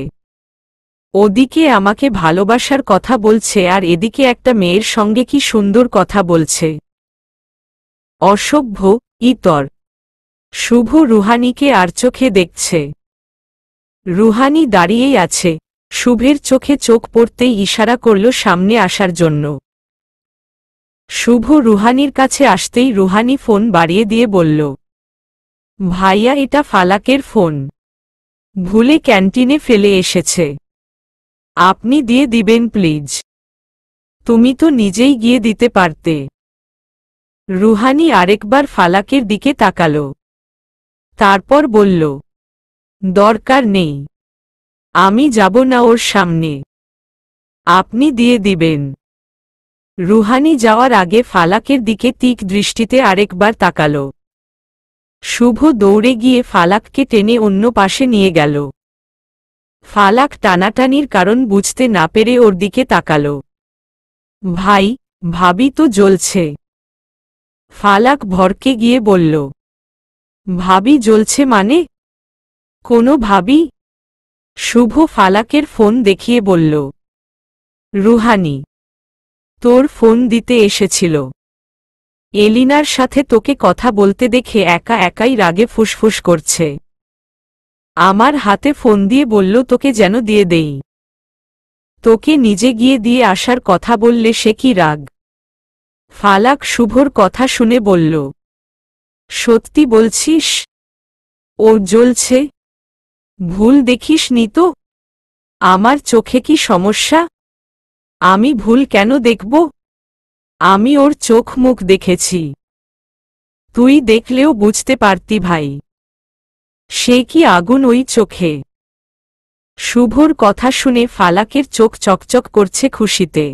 ওদিকে আমাকে ভালোবাসার কথা বলছে আর এদিকে একটা মেয়ের সঙ্গে কি সুন্দর কথা বলছে অসভ্য ইতর শুভ রুহানিকে আর চোখে দেখছে রুহানি দাঁড়িয়েই আছে শুভের চোখে চোখ পড়তেই ইশারা করল সামনে আসার জন্য শুভ রুহানির কাছে আসতেই রুহানি ফোন বাড়িয়ে দিয়ে বলল ভাইয়া এটা ফালাকের ফোন ভুলে ক্যান্টিনে ফেলে এসেছে আপনি দিয়ে দিবেন প্লিজ তুমি তো নিজেই গিয়ে দিতে পারতে রুহানি আরেকবার ফালাকের দিকে তাকাল তারপর বলল দরকার নেই আমি যাব না ওর সামনে আপনি দিয়ে দিবেন রুহানি যাওয়ার আগে ফালাকের দিকে তিক দৃষ্টিতে আরেকবার তাকাল শুভ দৌড়ে গিয়ে ফালাককে টেনে অন্য পাশে নিয়ে গেল ফালাক টানাটানির কারণ বুঝতে না পেরে ওর দিকে তাকাল ভাই ভাবি তো জ্বলছে ফালাক ভরকে গিয়ে বলল ভাবি জ্বলছে মানে কোনো ভাবি শুভ ফালাকের ফোন দেখিয়ে বলল রুহানি তোর ফোন দিতে এসেছিল এলিনার সাথে তোকে কথা বলতে দেখে একা একাই রাগে ফুসফুস করছে আমার হাতে ফোন দিয়ে বলল তোকে যেন দিয়ে দেই তোকে নিজে গিয়ে দিয়ে আসার কথা বললে সে কি রাগ ফালাক শুভর কথা শুনে বলল সত্যি বলছিস ও জ্বলছে ভুল দেখিস নি তো আমার চোখে কি সমস্যা আমি ভুল কেন দেখব আমি ওর চোখ মুখ দেখেছি তুই দেখলেও বুঝতে পারতি ভাই সে কি আগুন ওই চোখে শুভর কথা শুনে ফালাকের চোখ চকচক করছে খুশিতে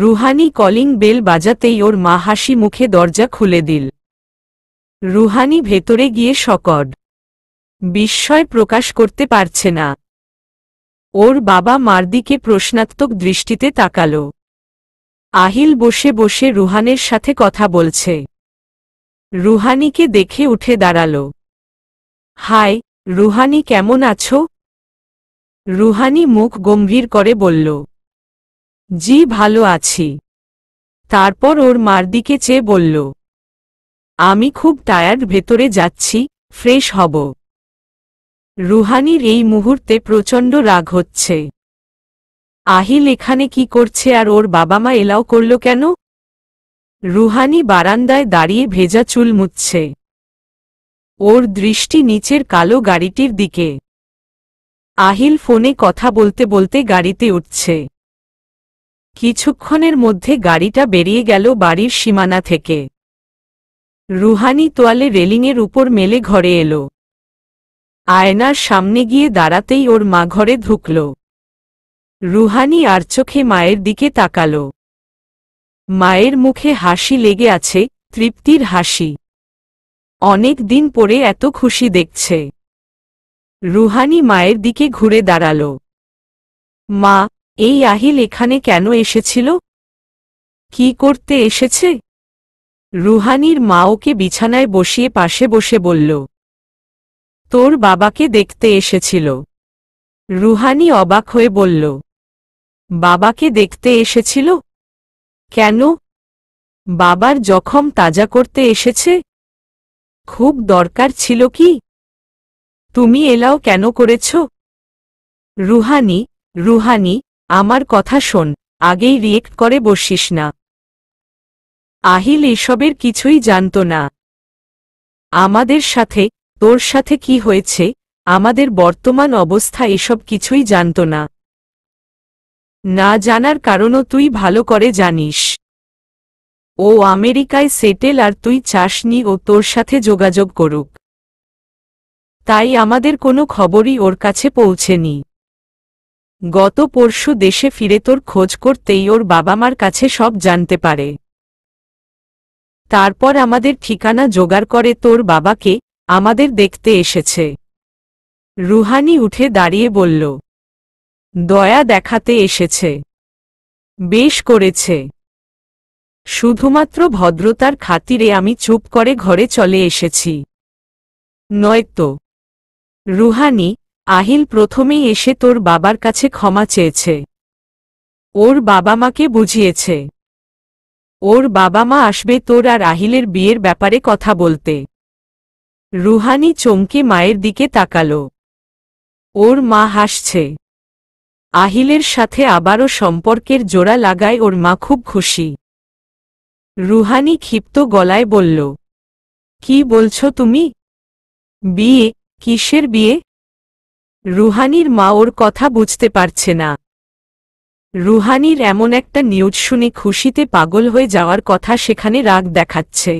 রুহানি কলিং বেল বাজাতেই ওর মা হাসি মুখে দরজা খুলে দিল রুহানি ভেতরে গিয়ে সকড বিস্ময় প্রকাশ করতে পারছে না ওর বাবা মারদিকে প্রশ্নাত্মক দৃষ্টিতে তাকাল আহিল বসে বসে রুহানের সাথে কথা বলছে রুহানিকে দেখে উঠে দাঁড়ালো হাই রুহানি কেমন আছো রুহানি মুখ গম্ভীর করে বলল জি ভালো আছি তারপর ওর মার দিকে চেয়ে বলল আমি খুব টায়ার্ড ভেতরে যাচ্ছি ফ্রেশ হব রুহানির এই মুহূর্তে প্রচণ্ড রাগ হচ্ছে আহিল এখানে কি করছে আর ওর বাবা মা এলাও করল কেন রুহানি বারান্দায় দাঁড়িয়ে ভেজা চুল মুচ্ছে ওর দৃষ্টি নিচের কালো গাড়িটির দিকে আহিল ফোনে কথা বলতে বলতে গাড়িতে উঠছে কিছুক্ষণের মধ্যে গাড়িটা বেরিয়ে গেল বাড়ির সীমানা থেকে রুহানি তোয়ালে রেলিংয়ের উপর মেলে ঘরে এলো আয়নার সামনে গিয়ে দাঁড়াতেই ওর মা ঘরে ঢুকল রুহানি আর চোখে মায়ের দিকে তাকাল মায়ের মুখে হাসি লেগে আছে তৃপ্তির হাসি অনেক দিন পরে এত খুশি দেখছে রুহানি মায়ের দিকে ঘুরে দাঁড়াল মা এই আহিল এখানে কেন এসেছিল কি করতে এসেছে রুহানির মা ওকে বিছানায় বসিয়ে পাশে বসে বলল তোর বাবাকে দেখতে এসেছিল রুহানি অবাক হয়ে বলল বাবাকে দেখতে এসেছিল কেন বাবার জখম তাজা করতে এসেছে খুব দরকার ছিল কি তুমি এলাও কেন করেছ রুহানি রুহানি আমার কথা শোন আগেই রিয়েক্ট করে বসিস না আহিল এসবের কিছুই জানত না আমাদের সাথে তোর সাথে কি হয়েছে আমাদের বর্তমান অবস্থা এসব কিছুই জানত না না জানার কারণও তুই ভালো করে জানিস ও আমেরিকায় সেটেল আর তুই চাসনি ও তোর সাথে যোগাযোগ করুক তাই আমাদের কোনো খবরই ওর কাছে পৌঁছেনি গত পরশু দেশে ফিরে তোর খোঁজ করতেই ওর বাবা মার কাছে সব জানতে পারে তারপর আমাদের ঠিকানা জোগাড় করে তোর বাবাকে আমাদের দেখতে এসেছে রুহানি উঠে দাঁড়িয়ে বলল দয়া দেখাতে এসেছে বেশ করেছে শুধুমাত্র ভদ্রতার খাতিরে আমি চুপ করে ঘরে চলে এসেছি নয়তো রুহানি আহিল প্রথমেই এসে তোর বাবার কাছে ক্ষমা চেয়েছে ওর বাবা মাকে বুঝিয়েছে ওর বাবা মা আসবে তোর আর আহিলের বিয়ের ব্যাপারে কথা বলতে রুহানি চমকে মায়ের দিকে তাকাল ওর মা হাসছে আহিলের সাথে আবারও সম্পর্কের জোড়া লাগায় ওর মা খুব খুশি রুহানি ক্ষিপ্ত গলায় বলল কি বলছো তুমি বিয়ে কিসের বিয়ে রুহানির মা ওর কথা বুঝতে পারছে না রুহানির এমন একটা নিউজ শুনে খুশিতে পাগল হয়ে যাওয়ার কথা সেখানে রাগ দেখাচ্ছে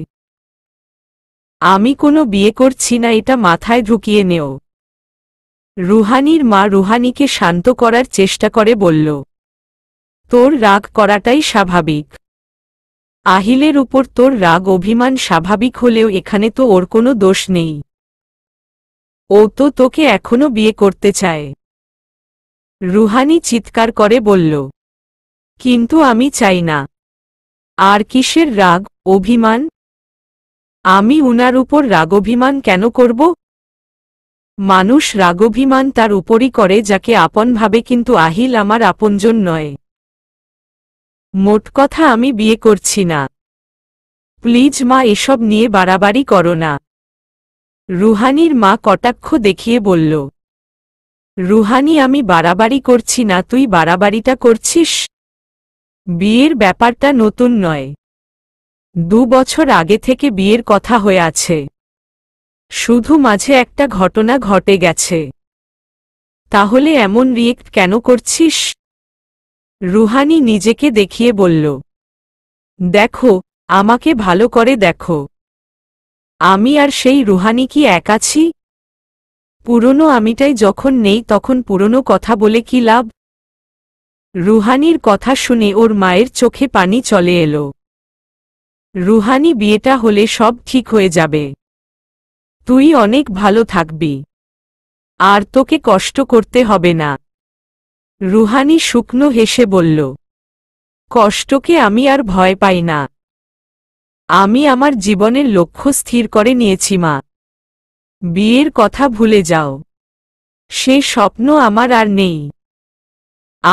আমি কোনো বিয়ে করছি না এটা মাথায় ঢুকিয়ে নেও রুহানির মা রুহানিকে শান্ত করার চেষ্টা করে বলল তোর রাগ করাটাই স্বাভাবিক আহিলের উপর তোর রাগ অভিমান স্বাভাবিক হলেও এখানে তো ওর কোনো দোষ নেই ও তো তোকে এখনো বিয়ে করতে চায় রুহানি চিৎকার করে বলল কিন্তু আমি চাই না আর কিসের রাগ অভিমান আমি উনার উপর রাগভিমান কেন করব মানুষ রাগভিমান তার উপরই করে যাকে আপনভাবে কিন্তু আহিল আমার আপনজন নয় মোট কথা আমি বিয়ে করছি না প্লিজ মা এসব নিয়ে বাড়াবাড়ি করো না রুহানির মা কটাক্ষ দেখিয়ে বলল রুহানি আমি বাড়াবাড়ি করছি না তুই বাড়াবাড়িটা করছিস বিয়ের ব্যাপারটা নতুন নয় দু বছর আগে থেকে বিয়ের কথা হয়ে আছে শুধু মাঝে একটা ঘটনা ঘটে গেছে তাহলে এমন রিয়েক্ট কেন করছিস রুহানি নিজেকে দেখিয়ে বলল দেখো আমাকে ভালো করে দেখো আমি আর সেই রুহানি কি এক আছি পুরনো আমিটাই যখন নেই তখন পুরনো কথা বলে কি লাভ রুহানির কথা শুনে ওর মায়ের চোখে পানি চলে এলো রুহানি বিয়েটা হলে সব ঠিক হয়ে যাবে তুই অনেক ভালো থাকবি আর তোকে কষ্ট করতে হবে না রুহানি শুকনো হেসে বলল কষ্টকে আমি আর ভয় পাই না আমি আমার জীবনের লক্ষ্য স্থির করে নিয়েছি মা বিয়ের কথা ভুলে যাও সে স্বপ্ন আমার আর নেই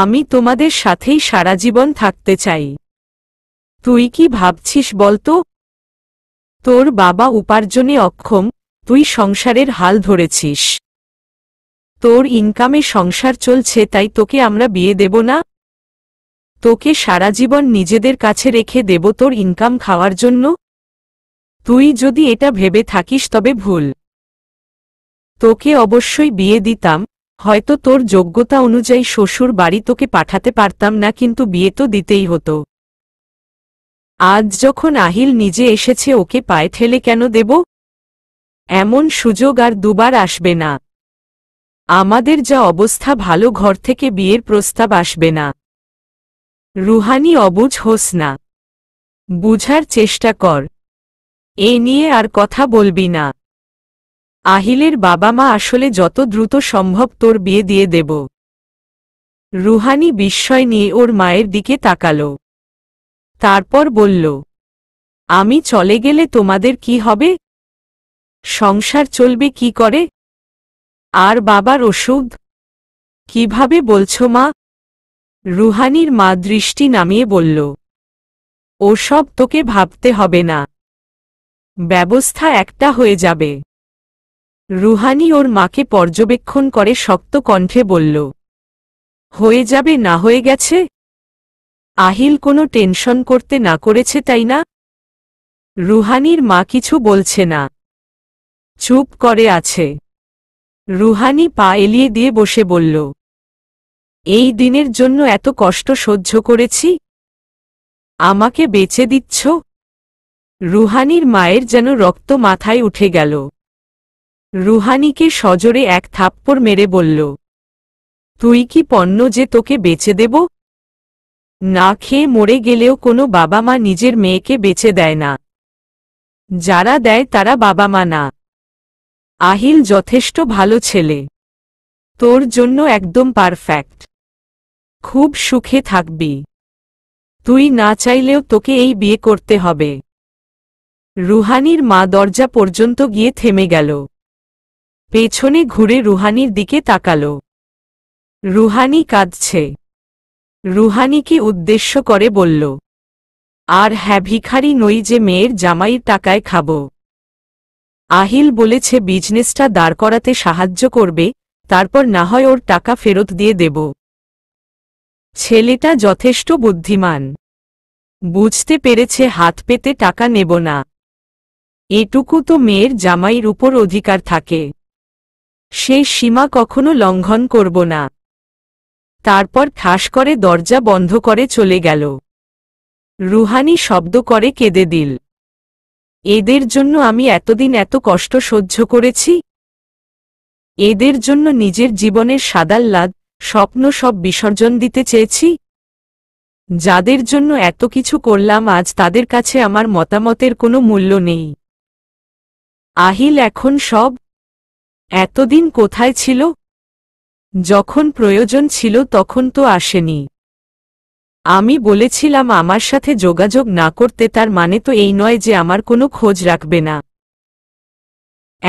আমি তোমাদের সাথেই সারা জীবন থাকতে চাই তুই কি ভাবছিস বলতো তোর বাবা উপার্জনে অক্ষম তুই সংসারের হাল ধরেছিস তোর ইনকামে সংসার চলছে তাই তোকে আমরা বিয়ে দেব না তোকে সারা জীবন নিজেদের কাছে রেখে দেব তোর ইনকাম খাওয়ার জন্য তুই যদি এটা ভেবে থাকিস তবে ভুল তোকে অবশ্যই বিয়ে দিতাম হয়তো তোর যোগ্যতা অনুযায়ী শ্বশুর বাড়ি তোকে পাঠাতে পারতাম না কিন্তু বিয়ে তো দিতেই হতো আজ যখন আহিল নিজে এসেছে ওকে পায়ে ঠেলে কেন দেব এমন সুযোগ আর দুবার আসবে না আমাদের যা অবস্থা ভালো ঘর থেকে বিয়ের প্রস্তাব আসবে না রুহানি অবুঝ হোস না বুঝার চেষ্টা কর এ নিয়ে আর কথা বলবি না আহিলের বাবা মা আসলে যত দ্রুত সম্ভব তোর বিয়ে দিয়ে দেব রুহানি বিস্ময় নিয়ে ওর মায়ের দিকে তাকাল তারপর বলল আমি চলে গেলে তোমাদের কি হবে সংসার চলবে কি করে আর বাবার ওষুধ কিভাবে বলছো মা রুহানির মা দৃষ্টি নামিয়ে বলল ওসব তোকে ভাবতে হবে না ব্যবস্থা একটা হয়ে যাবে রুহানি ওর মাকে পর্যবেক্ষণ করে শক্ত কণ্ঠে বলল হয়ে যাবে না হয়ে গেছে আহিল কোনো টেনশন করতে না করেছে তাই না রুহানির মা কিছু বলছে না চুপ করে আছে রুহানি পা এলিয়ে দিয়ে বসে বলল এই দিনের জন্য এত কষ্ট সহ্য করেছি আমাকে বেচে দিচ্ছ রুহানির মায়ের যেন রক্ত মাথায় উঠে গেল রুহানিকে সজরে এক থাপ্পড় মেরে বলল তুই কি পণ্য যে তোকে বেচে দেব না খেয়ে মরে গেলেও কোনো বাবা মা নিজের মেয়েকে বেছে দেয় না যারা দেয় তারা বাবা মা না আহিল যথেষ্ট ভালো ছেলে তোর জন্য একদম পারফেক্ট খুব সুখে থাকবি তুই না চাইলেও তোকে এই বিয়ে করতে হবে রুহানির মা দরজা পর্যন্ত গিয়ে থেমে গেল পেছনে ঘুরে রুহানির দিকে তাকাল রুহানি কাঁদছে রুহানিকে উদ্দেশ্য করে বলল আর হ্যাভিখারি নই যে মেয়ের জামাইয়ের টাকায় খাবো আহিল বলেছে বিজনেসটা দাঁড় করাতে সাহায্য করবে তারপর না হয় ওর টাকা ফেরত দিয়ে দেব ছেলেটা যথেষ্ট বুদ্ধিমান বুঝতে পেরেছে হাত পেতে টাকা নেব না এটুকু তো মেয়ের জামাইর উপর অধিকার থাকে সে সীমা কখনো লঙ্ঘন করব না তারপর ঠাস করে দরজা বন্ধ করে চলে গেল রুহানি শব্দ করে কেঁদে দিল এদের জন্য আমি এতদিন এত কষ্ট সহ্য করেছি এদের জন্য নিজের জীবনের সাদাল লাদ স্বপ্ন সব বিসর্জন দিতে চেয়েছি যাদের জন্য এত কিছু করলাম আজ তাদের কাছে আমার মতামতের কোনো মূল্য নেই আহিল এখন সব এতদিন কোথায় ছিল যখন প্রয়োজন ছিল তখন তো আসেনি আমি বলেছিলাম আমার সাথে যোগাযোগ না করতে তার মানে তো এই নয় যে আমার কোনো খোঁজ রাখবে না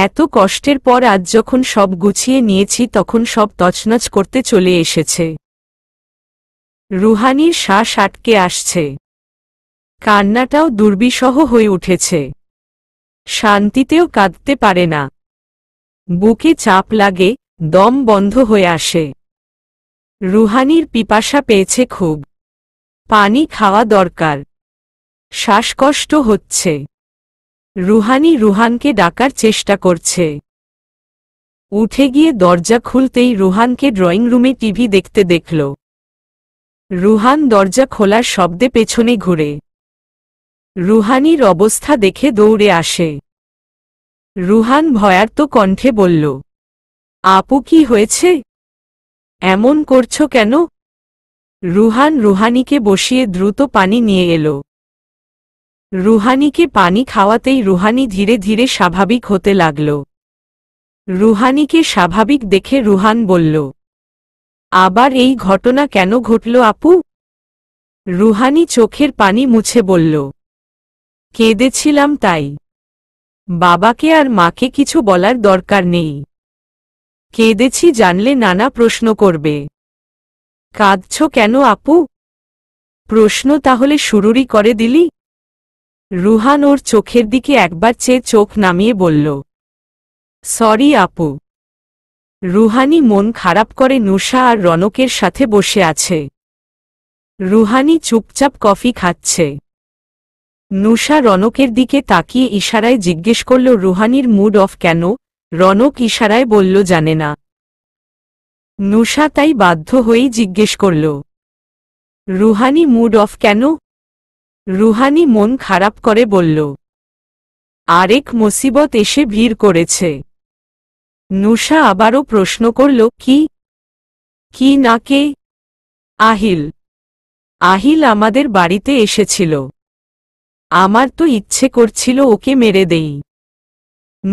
এত কষ্টের পর আজ যখন সব গুছিয়ে নিয়েছি তখন সব তছনছ করতে চলে এসেছে রুহানির শ্বাস আটকে আসছে কান্নাটাও দুর্বিষহ হয়ে উঠেছে শান্তিতেও কাঁদতে পারে না বুকে চাপ লাগে দম বন্ধ হয়ে আসে রুহানির পিপাসা পেয়েছে খুব পানি খাওয়া দরকার শ্বাসকষ্ট হচ্ছে রুহানি রুহানকে ডাকার চেষ্টা করছে উঠে গিয়ে দরজা খুলতেই রুহানকে ড্রয়িং রুমে টিভি দেখতে দেখল রুহান দরজা খোলার শব্দে পেছনে ঘুরে রুহানির অবস্থা দেখে দৌড়ে আসে রুহান ভয়ার্ত কণ্ঠে বলল আপু কি হয়েছে এমন করছো কেন রুহান রুহানিকে বসিয়ে দ্রুত পানি নিয়ে এল রুহানিকে পানি খাওয়াতেই রুহানি ধীরে ধীরে স্বাভাবিক হতে লাগল রুহানিকে স্বাভাবিক দেখে রুহান বলল আবার এই ঘটনা কেন ঘটল আপু রুহানি চোখের পানি মুছে বলল কেঁদেছিলাম তাই বাবাকে আর মাকে কিছু বলার দরকার নেই কেঁদেছি জানলে নানা প্রশ্ন করবে কাঁদছ কেন আপু প্রশ্ন তাহলে শুরুরই করে দিলি রুহান ওর চোখের দিকে একবার চেয়ে চোখ নামিয়ে বলল সরি আপু রুহানি মন খারাপ করে নুষা আর রনকের সাথে বসে আছে রুহানি চুপচাপ কফি খাচ্ছে নুষা রনকের দিকে তাকিয়ে ইশারায় জিজ্ঞেস করল রুহানির মুড অফ কেন রনক ইশারায় বলল জানে না নুষা তাই বাধ্য হয়েই জিজ্ঞেস করল রুহানি মুড অফ কেন রুহানি মন খারাপ করে বলল আরেক মুসিবত এসে ভিড় করেছে নুষা আবারও প্রশ্ন করল কি কি না কে আহিল আহিল আমাদের বাড়িতে এসেছিল আমার তো ইচ্ছে করছিল ওকে মেরে দেই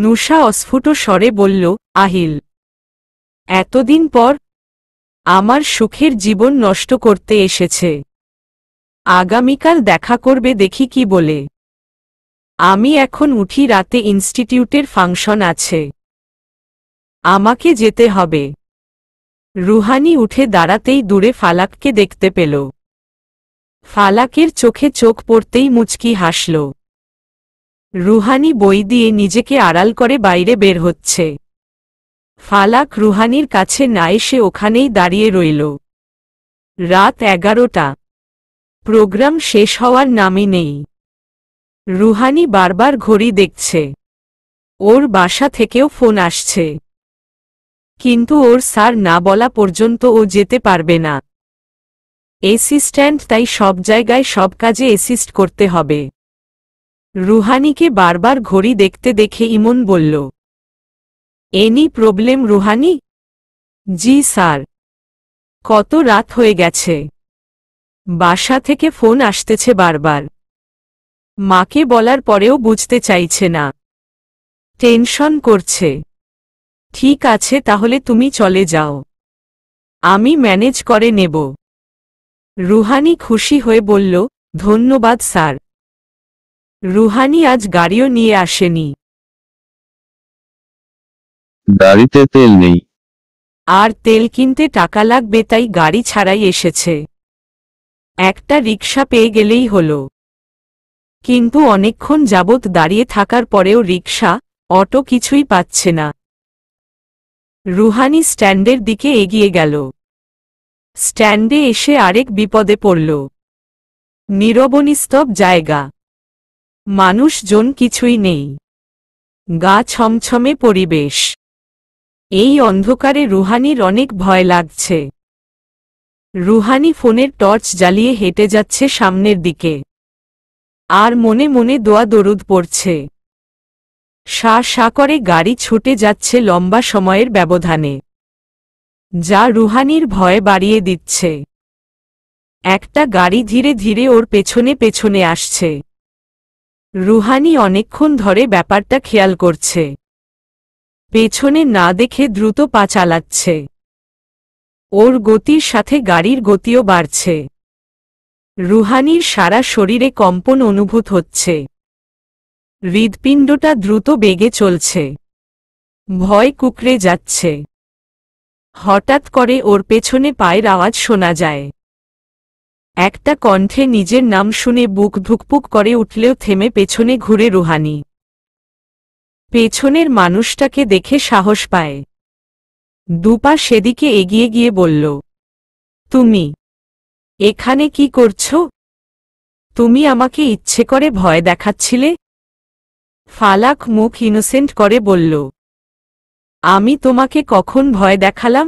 নুষা অস্ফুট স্বরে বলল আহিল এতদিন পর আমার সুখের জীবন নষ্ট করতে এসেছে আগামীকাল দেখা করবে দেখি কি বলে আমি এখন উঠি রাতে ইনস্টিটিউটের ফাংশন আছে আমাকে যেতে হবে রুহানি উঠে দাঁড়াতেই দূরে ফালাককে দেখতে পেল ফালাকের চোখে চোখ পড়তেই মুচকি হাসল রুহানি বই দিয়ে নিজেকে আড়াল করে বাইরে বের হচ্ছে ফালাক রুহানির কাছে না এসে ওখানেই দাঁড়িয়ে রইল রাত এগারোটা প্রোগ্রাম শেষ হওয়ার নামই নেই রুহানি বারবার ঘড়ি দেখছে ওর বাসা থেকেও ফোন আসছে কিন্তু ওর স্যার না বলা পর্যন্ত ও যেতে পারবে না অ্যাসিস্ট্যান্ট তাই সব জায়গায় সব কাজে এসিস্ট করতে হবে রুহানিকে বারবার ঘড়ি দেখতে দেখে ইমন বলল এনি প্রবলেম রুহানি জি স্যার কত রাত হয়ে গেছে বাসা থেকে ফোন আসতেছে বারবার মাকে বলার পরেও বুঝতে চাইছে না টেনশন করছে ঠিক আছে তাহলে তুমি চলে যাও আমি ম্যানেজ করে নেব রুহানি খুশি হয়ে বলল ধন্যবাদ স্যার রুহানি আজ গাড়িও নিয়ে আসেনি গাড়িতে তেল নেই আর তেল কিনতে টাকা লাগবে তাই গাড়ি ছাড়াই এসেছে একটা রিক্সা পেয়ে গেলেই হল কিন্তু অনেকক্ষণ যাবৎ দাঁড়িয়ে থাকার পরেও রিক্সা অটো কিছুই পাচ্ছে না রুহানি স্ট্যান্ডের দিকে এগিয়ে গেল স্ট্যান্ডে এসে আরেক বিপদে পড়ল নিরবনিস্তব জায়গা মানুষজন কিছুই নেই গা ছমছমে পরিবেশ এই অন্ধকারে রুহানির অনেক ভয় লাগছে রুহানি ফোনের টর্চ জ্বালিয়ে হেঁটে যাচ্ছে সামনের দিকে আর মনে মনে দোয়া দরুদ পড়ছে সা সা করে গাড়ি ছুটে যাচ্ছে লম্বা সময়ের ব্যবধানে যা রুহানির ভয় বাড়িয়ে দিচ্ছে একটা গাড়ি ধীরে ধীরে ওর পেছনে পেছনে আসছে রুহানি অনেকক্ষণ ধরে ব্যাপারটা খেয়াল করছে পেছনে না দেখে দ্রুত পা চালাচ্ছে ওর গতির সাথে গাড়ির গতিও বাড়ছে রুহানির সারা শরীরে কম্পন অনুভূত হচ্ছে হৃদপিণ্ডটা দ্রুত বেগে চলছে ভয় কুকড়ে যাচ্ছে হঠাৎ করে ওর পেছনে পায়ের আওয়াজ শোনা যায় একটা কণ্ঠে নিজের নাম শুনে বুক ধুকপুক করে উঠলেও থেমে পেছনে ঘুরে রুহানি পেছনের মানুষটাকে দেখে সাহস পায় দুপা সেদিকে এগিয়ে গিয়ে বলল তুমি এখানে কি করছ তুমি আমাকে ইচ্ছে করে ভয় দেখাচ্ছিলে ফালাক মুখ ইনোসেন্ট করে বলল আমি তোমাকে কখন ভয় দেখালাম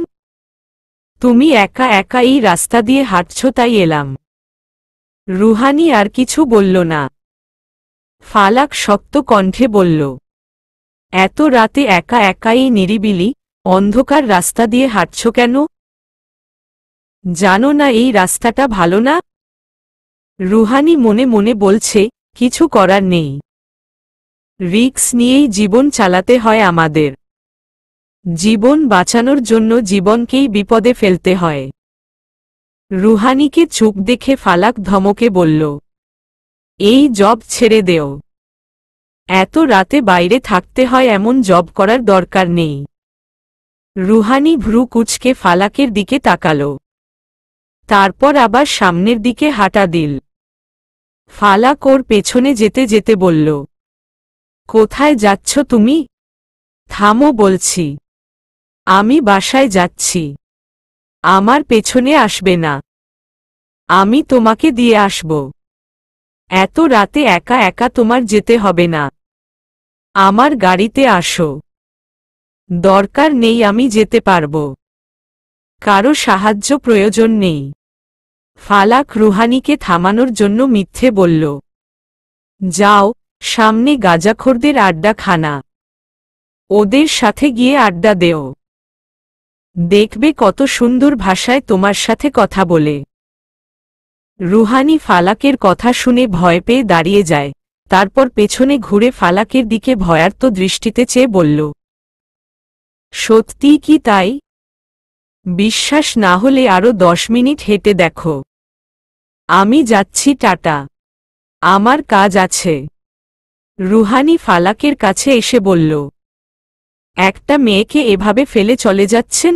তুমি একা একা এই রাস্তা দিয়ে হাঁটছ তাই এলাম রুহানি আর কিছু বলল না ফালাক শক্ত কণ্ঠে বলল এত রাতে একা একাই নিরিবিলি অন্ধকার রাস্তা দিয়ে হাঁটছ কেন জানো না এই রাস্তাটা ভালো না রুহানি মনে মনে বলছে কিছু করার নেই রিক্স নিয়েই জীবন চালাতে হয় আমাদের জীবন বাঁচানোর জন্য জীবনকেই বিপদে ফেলতে হয় রুহানিকে চুপ দেখে ফালাক ধমকে বলল এই জব ছেড়ে দেও এত রাতে বাইরে থাকতে হয় এমন জব করার দরকার নেই রুহানি ভ্রু কুচকে ফালাকের দিকে তাকাল তারপর আবার সামনের দিকে হাঁটা দিল ফালাক ওর পেছনে যেতে যেতে বলল কোথায় যাচ্ছ তুমি থামো বলছি আমি বাসায় যাচ্ছি আমার পেছনে আসবে না আমি তোমাকে দিয়ে আসব এত রাতে একা একা তোমার যেতে হবে না আমার গাড়িতে আসো দরকার নেই আমি যেতে পারব কারো সাহায্য প্রয়োজন নেই ফালাক রুহানিকে থামানোর জন্য মিথ্যে বলল যাও সামনে গাজাখোরদের খানা ওদের সাথে গিয়ে আড্ডা দেও দেখবে কত সুন্দর ভাষায় তোমার সাথে কথা বলে রুহানি ফালাকের কথা শুনে ভয় পেয়ে দাঁড়িয়ে যায় তারপর পেছনে ঘুরে ফালাকের দিকে ভয়ার্ত দৃষ্টিতে চেয়ে বলল সত্যিই কি তাই বিশ্বাস না হলে আরও দশ মিনিট হেঁটে দেখো আমি যাচ্ছি টাটা আমার কাজ আছে রুহানি ফালাকের কাছে এসে বলল একটা মেয়েকে এভাবে ফেলে চলে যাচ্ছেন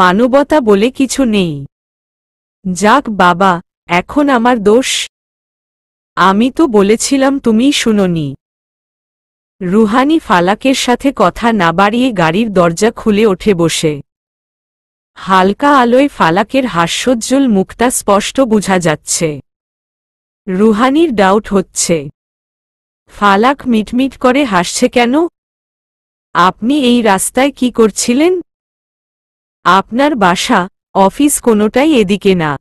মানবতা বলে কিছু নেই যাক বাবা এখন আমার দোষ আমি তো বলেছিলাম তুমি শুনোনি রুহানি ফালাকের সাথে কথা না বাড়িয়ে গাড়ির দরজা খুলে ওঠে বসে হালকা আলোয় ফালাকের হাস্যোজ্জ্বল মুখটা স্পষ্ট বোঝা যাচ্ছে রুহানির ডাউট হচ্ছে ফালাক মিটমিট করে হাসছে কেন আপনি এই রাস্তায় কি করছিলেন আপনার বাসা অফিস কোনোটাই এদিকে না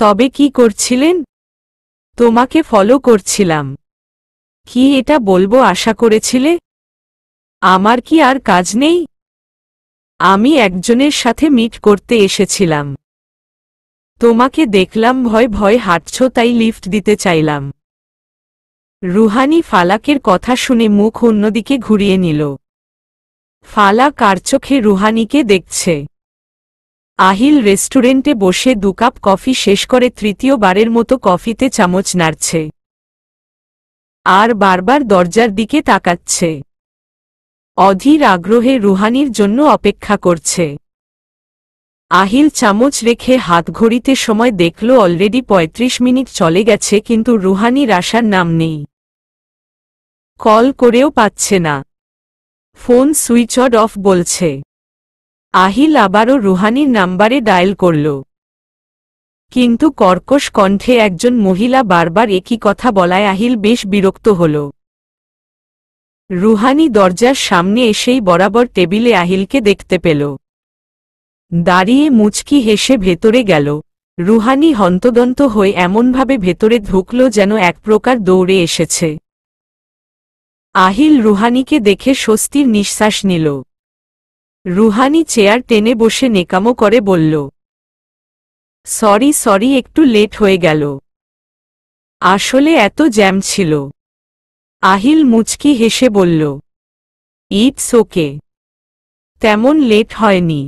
তবে কি করছিলেন তোমাকে ফলো করছিলাম কি এটা বলবো আশা করেছিলে আমার কি আর কাজ নেই আমি একজনের সাথে মিট করতে এসেছিলাম তোমাকে দেখলাম ভয় ভয় হাঁটছ তাই লিফট দিতে চাইলাম রুহানি ফালাকের কথা শুনে মুখ অন্যদিকে ঘুরিয়ে নিল ফালাক আর চোখে রুহানিকে দেখছে আহিল রেস্টুরেন্টে বসে দু কাপ কফি শেষ করে তৃতীয়বারের মতো কফিতে চামচ নাড়ছে আর বারবার দরজার দিকে তাকাচ্ছে অধীর আগ্রহে রুহানির জন্য অপেক্ষা করছে আহিল চামচ রেখে হাত ঘড়িতে সময় দেখল অলরেডি ৩৫ মিনিট চলে গেছে কিন্তু রুহানির আসার নাম নেই কল করেও পাচ্ছে না ফোন সুইচ অফ বলছে আহিল আবারও রুহানির নাম্বারে ডায়াল করল কিন্তু কর্কশ কণ্ঠে একজন মহিলা বারবার একই কথা বলায় আহিল বেশ বিরক্ত হল রুহানি দরজার সামনে এসেই বরাবর টেবিলে আহিলকে দেখতে পেল দাঁড়িয়ে মুচকি হেসে ভেতরে গেল রুহানি হন্তদন্ত হয়ে এমনভাবে ভেতরে ঢুকল যেন এক প্রকার দৌড়ে এসেছে আহিল রুহানিকে দেখে স্বস্তির নিঃশ্বাস নিল রুহানি চেয়ার টেনে বসে নেকামো করে বলল সরি সরি একটু লেট হয়ে গেল আসলে এত জ্যাম ছিল আহিল মুচকি হেসে বলল ইটস ওকে তেমন লেট হয়নি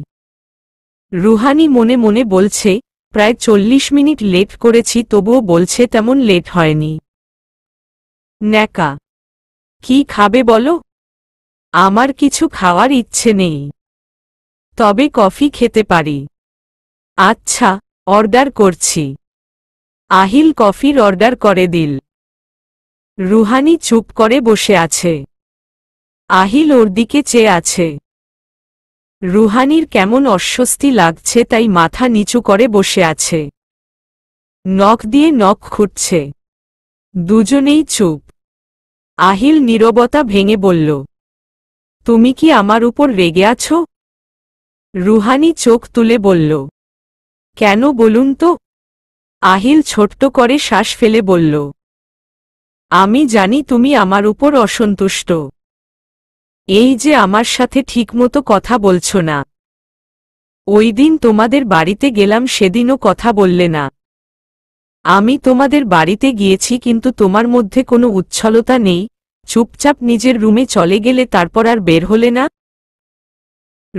রুহানি মনে মনে বলছে প্রায় চল্লিশ মিনিট লেট করেছি তবুও বলছে তেমন লেট হয়নি ন্যাকা কি খাবে বলো আমার কিছু খাওয়ার ইচ্ছে নেই তবে কফি খেতে পারি আচ্ছা অর্ডার করছি আহিল কফির অর্ডার করে দিল রুহানি চুপ করে বসে আছে আহিল ওর দিকে চেয়ে আছে রুহানির কেমন অস্বস্তি লাগছে তাই মাথা নিচু করে বসে আছে নখ দিয়ে নখ খুঁটছে দুজনেই চুপ আহিল নীরবতা ভেঙে বলল তুমি কি আমার উপর রেগে আছো রুহানি চোখ তুলে বলল কেন বলুন তো আহিল ছোট্ট করে শ্বাস ফেলে বলল আমি জানি তুমি আমার উপর অসন্তুষ্ট এই যে আমার সাথে ঠিকমতো কথা বলছ না ওই দিন তোমাদের বাড়িতে গেলাম সেদিনও কথা বললে না আমি তোমাদের বাড়িতে গিয়েছি কিন্তু তোমার মধ্যে কোনো উচ্ছলতা নেই চুপচাপ নিজের রুমে চলে গেলে তারপর আর বের হলে না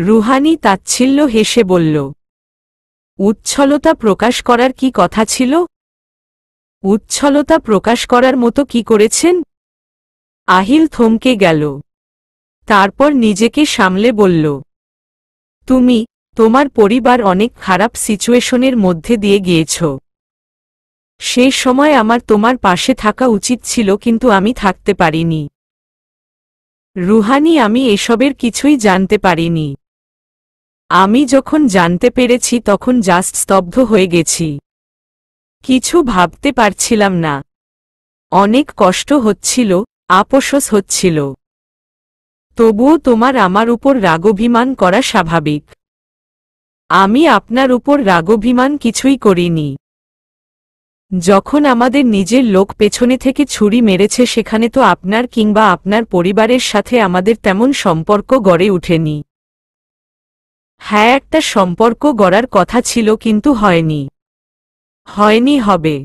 রুহানি তাচ্ছিল্য হেসে বলল উচ্ছলতা প্রকাশ করার কি কথা ছিল উচ্ছলতা প্রকাশ করার মতো কি করেছেন আহিল থমকে গেল তারপর নিজেকে সামলে বলল তুমি তোমার পরিবার অনেক খারাপ সিচুয়েশনের মধ্যে দিয়ে গিয়েছ সে সময় আমার তোমার পাশে থাকা উচিত ছিল কিন্তু আমি থাকতে পারিনি রুহানি আমি এসবের কিছুই জানতে পারিনি আমি যখন জানতে পেরেছি তখন জাস্ট স্তব্ধ হয়ে গেছি কিছু ভাবতে পারছিলাম না অনেক কষ্ট হচ্ছিল আপসস হচ্ছিল তবুও তোমার আমার উপর রাগভিমান করা স্বাভাবিক আমি আপনার উপর রাগভিমান কিছুই করিনি যখন আমাদের নিজের লোক পেছনে থেকে ছুরি মেরেছে সেখানে তো আপনার কিংবা আপনার পরিবারের সাথে আমাদের তেমন সম্পর্ক গড়ে ওঠেনি হ্যাঁ একটা সম্পর্ক গড়ার কথা ছিল কিন্তু হয়নি হয়নি হবে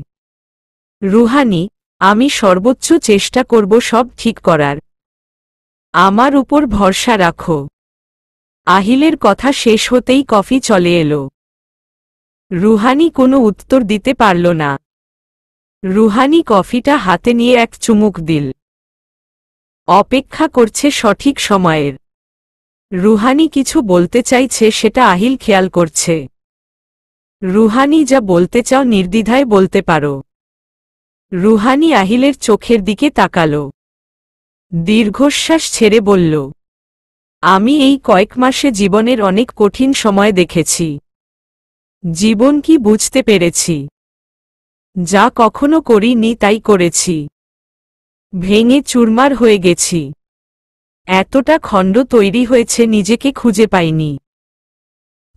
রুহানি আমি সর্বোচ্চ চেষ্টা করব সব ঠিক করার আমার উপর ভরসা রাখো আহিলের কথা শেষ হতেই কফি চলে এলো রুহানি কোনো উত্তর দিতে পারল না রুহানি কফিটা হাতে নিয়ে এক চুমুক দিল অপেক্ষা করছে সঠিক সময়ের রুহানি কিছু বলতে চাইছে সেটা আহিল খেয়াল করছে রুহানি যা বলতে চাও নির্দ্বিধায় বলতে পারো রুহানি আহিলের চোখের দিকে তাকাল দীর্ঘশ্বাস ছেড়ে বলল আমি এই কয়েক মাসে জীবনের অনেক কঠিন সময় দেখেছি জীবন কি বুঝতে পেরেছি যা কখনো করিনি তাই করেছি ভেঙে চুরমার হয়ে গেছি এতটা খণ্ড তৈরি হয়েছে নিজেকে খুঁজে পাইনি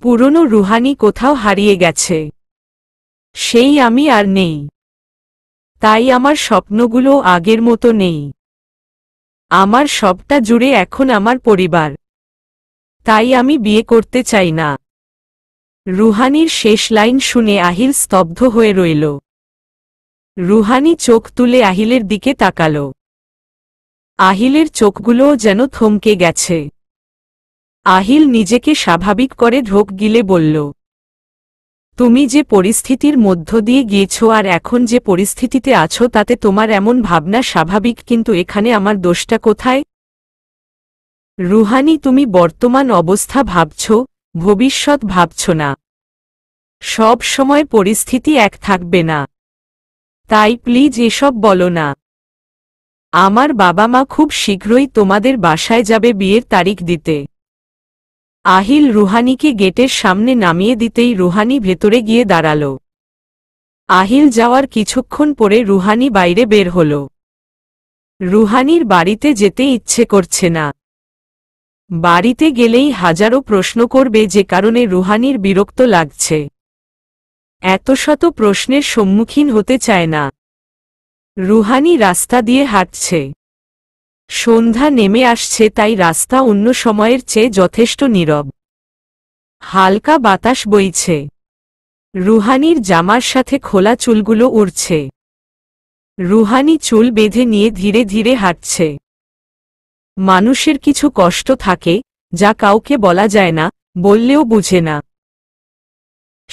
পুরনো রুহানি কোথাও হারিয়ে গেছে সেই আমি আর নেই তাই আমার স্বপ্নগুলো আগের মতো নেই আমার সবটা জুড়ে এখন আমার পরিবার তাই আমি বিয়ে করতে চাই না রুহানির শেষ লাইন শুনে আহিল স্তব্ধ হয়ে রইল রুহানি চোখ তুলে আহিলের দিকে তাকালো আহিলের চোখগুলোও যেন থমকে গেছে আহিল নিজেকে স্বাভাবিক করে ঢোক গিলে বলল তুমি যে পরিস্থিতির মধ্য দিয়ে গিয়েছো আর এখন যে পরিস্থিতিতে আছো তাতে তোমার এমন ভাবনা স্বাভাবিক কিন্তু এখানে আমার দোষটা কোথায় রুহানি তুমি বর্তমান অবস্থা ভাবছ ভবিষ্যৎ ভাবছ না সব সময় পরিস্থিতি এক থাকবে না তাই প্লিজ এসব বলো না আমার বাবা মা খুব শীঘ্রই তোমাদের বাসায় যাবে বিয়ের তারিখ দিতে আহিল রুহানিকে গেটের সামনে নামিয়ে দিতেই রুহানি ভেতরে গিয়ে দাঁড়াল আহিল যাওয়ার কিছুক্ষণ পরে রুহানি বাইরে বের হল রুহানির বাড়িতে যেতে ইচ্ছে করছে না বাড়িতে গেলেই হাজারো প্রশ্ন করবে যে কারণে রুহানির বিরক্ত লাগছে এত শত প্রশ্নের সম্মুখীন হতে চায় না রুহানি রাস্তা দিয়ে হাঁটছে সন্ধ্যা নেমে আসছে তাই রাস্তা অন্য সময়ের চেয়ে যথেষ্ট নীরব হালকা বাতাস বইছে রুহানির জামার সাথে খোলা চুলগুলো উড়ছে রুহানি চুল বেঁধে নিয়ে ধীরে ধীরে হাঁটছে মানুষের কিছু কষ্ট থাকে যা কাউকে বলা যায় না বললেও বুঝে না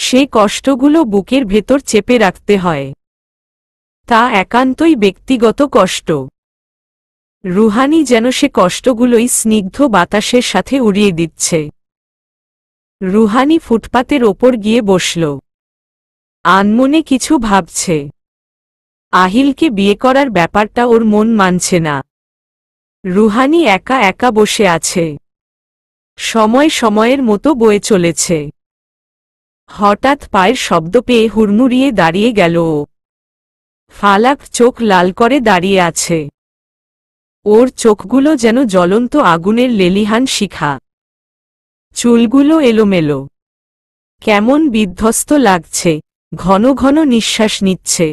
সে কষ্টগুলো বুকের ভেতর চেপে রাখতে হয় তা একান্তই ব্যক্তিগত কষ্ট রুহানি যেন সে কষ্টগুলোই স্নিগ্ধ বাতাসের সাথে উড়িয়ে দিচ্ছে রুহানি ফুটপাতের ওপর গিয়ে বসল আনমনে কিছু ভাবছে আহিলকে বিয়ে করার ব্যাপারটা ওর মন মানছে না রুহানি একা একা বসে আছে সময় সময়ের মতো বয়ে চলেছে হঠাৎ পায়ের শব্দ পেয়ে হুড়মুড়িয়ে দাঁড়িয়ে গেল ও ফালাক চোখ লাল করে দাঁড়িয়ে আছে ওর চোখগুলো যেন জ্বলন্ত আগুনের লেলিহান শিখা চুলগুলো এলোমেলো কেমন বিধ্বস্ত লাগছে ঘন ঘন নিঃশ্বাস নিচ্ছে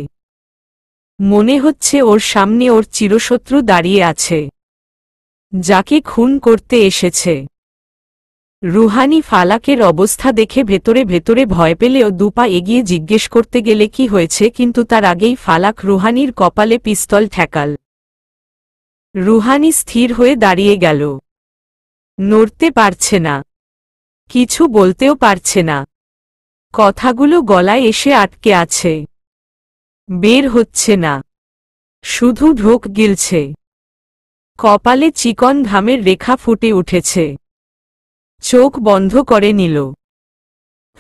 মনে হচ্ছে ওর সামনে ওর চিরশত্রু দাঁড়িয়ে আছে যাকে খুন করতে এসেছে রুহানি ফালাকের অবস্থা দেখে ভেতরে ভেতরে ভয় পেলেও দুপা এগিয়ে জিজ্ঞেস করতে গেলে কি হয়েছে কিন্তু তার আগেই ফালাক রুহানির কপালে পিস্তল ঠেকাল রুহানি স্থির হয়ে দাঁড়িয়ে গেল নড়তে পারছে না কিছু বলতেও পারছে না কথাগুলো গলায় এসে আটকে আছে বের হচ্ছে না শুধু ঢোক গিলছে কপালে চিকন ঘামের রেখা ফুটে উঠেছে চোখ বন্ধ করে নিল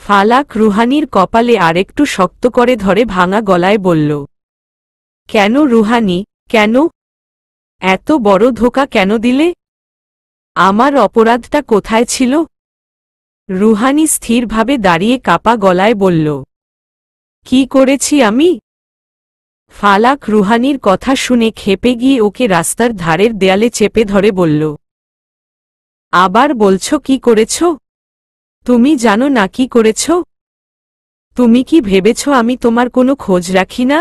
ফালাক রুহানির কপালে আরেকটু শক্ত করে ধরে ভাঙা গলায় বলল কেন রুহানি কেন এত বড় ধোকা কেন দিলে আমার অপরাধটা কোথায় ছিল রুহানি স্থিরভাবে দাঁড়িয়ে কাপা গলায় বলল কি করেছি আমি ফালাক রুহানির কথা শুনে খেপে গিয়ে ওকে রাস্তার ধারের দেয়ালে চেপে ধরে বলল আবার বলছো কি করেছ তুমি জানো না কি করেছ তুমি কি ভেবেছ আমি তোমার কোনো খোঁজ রাখি না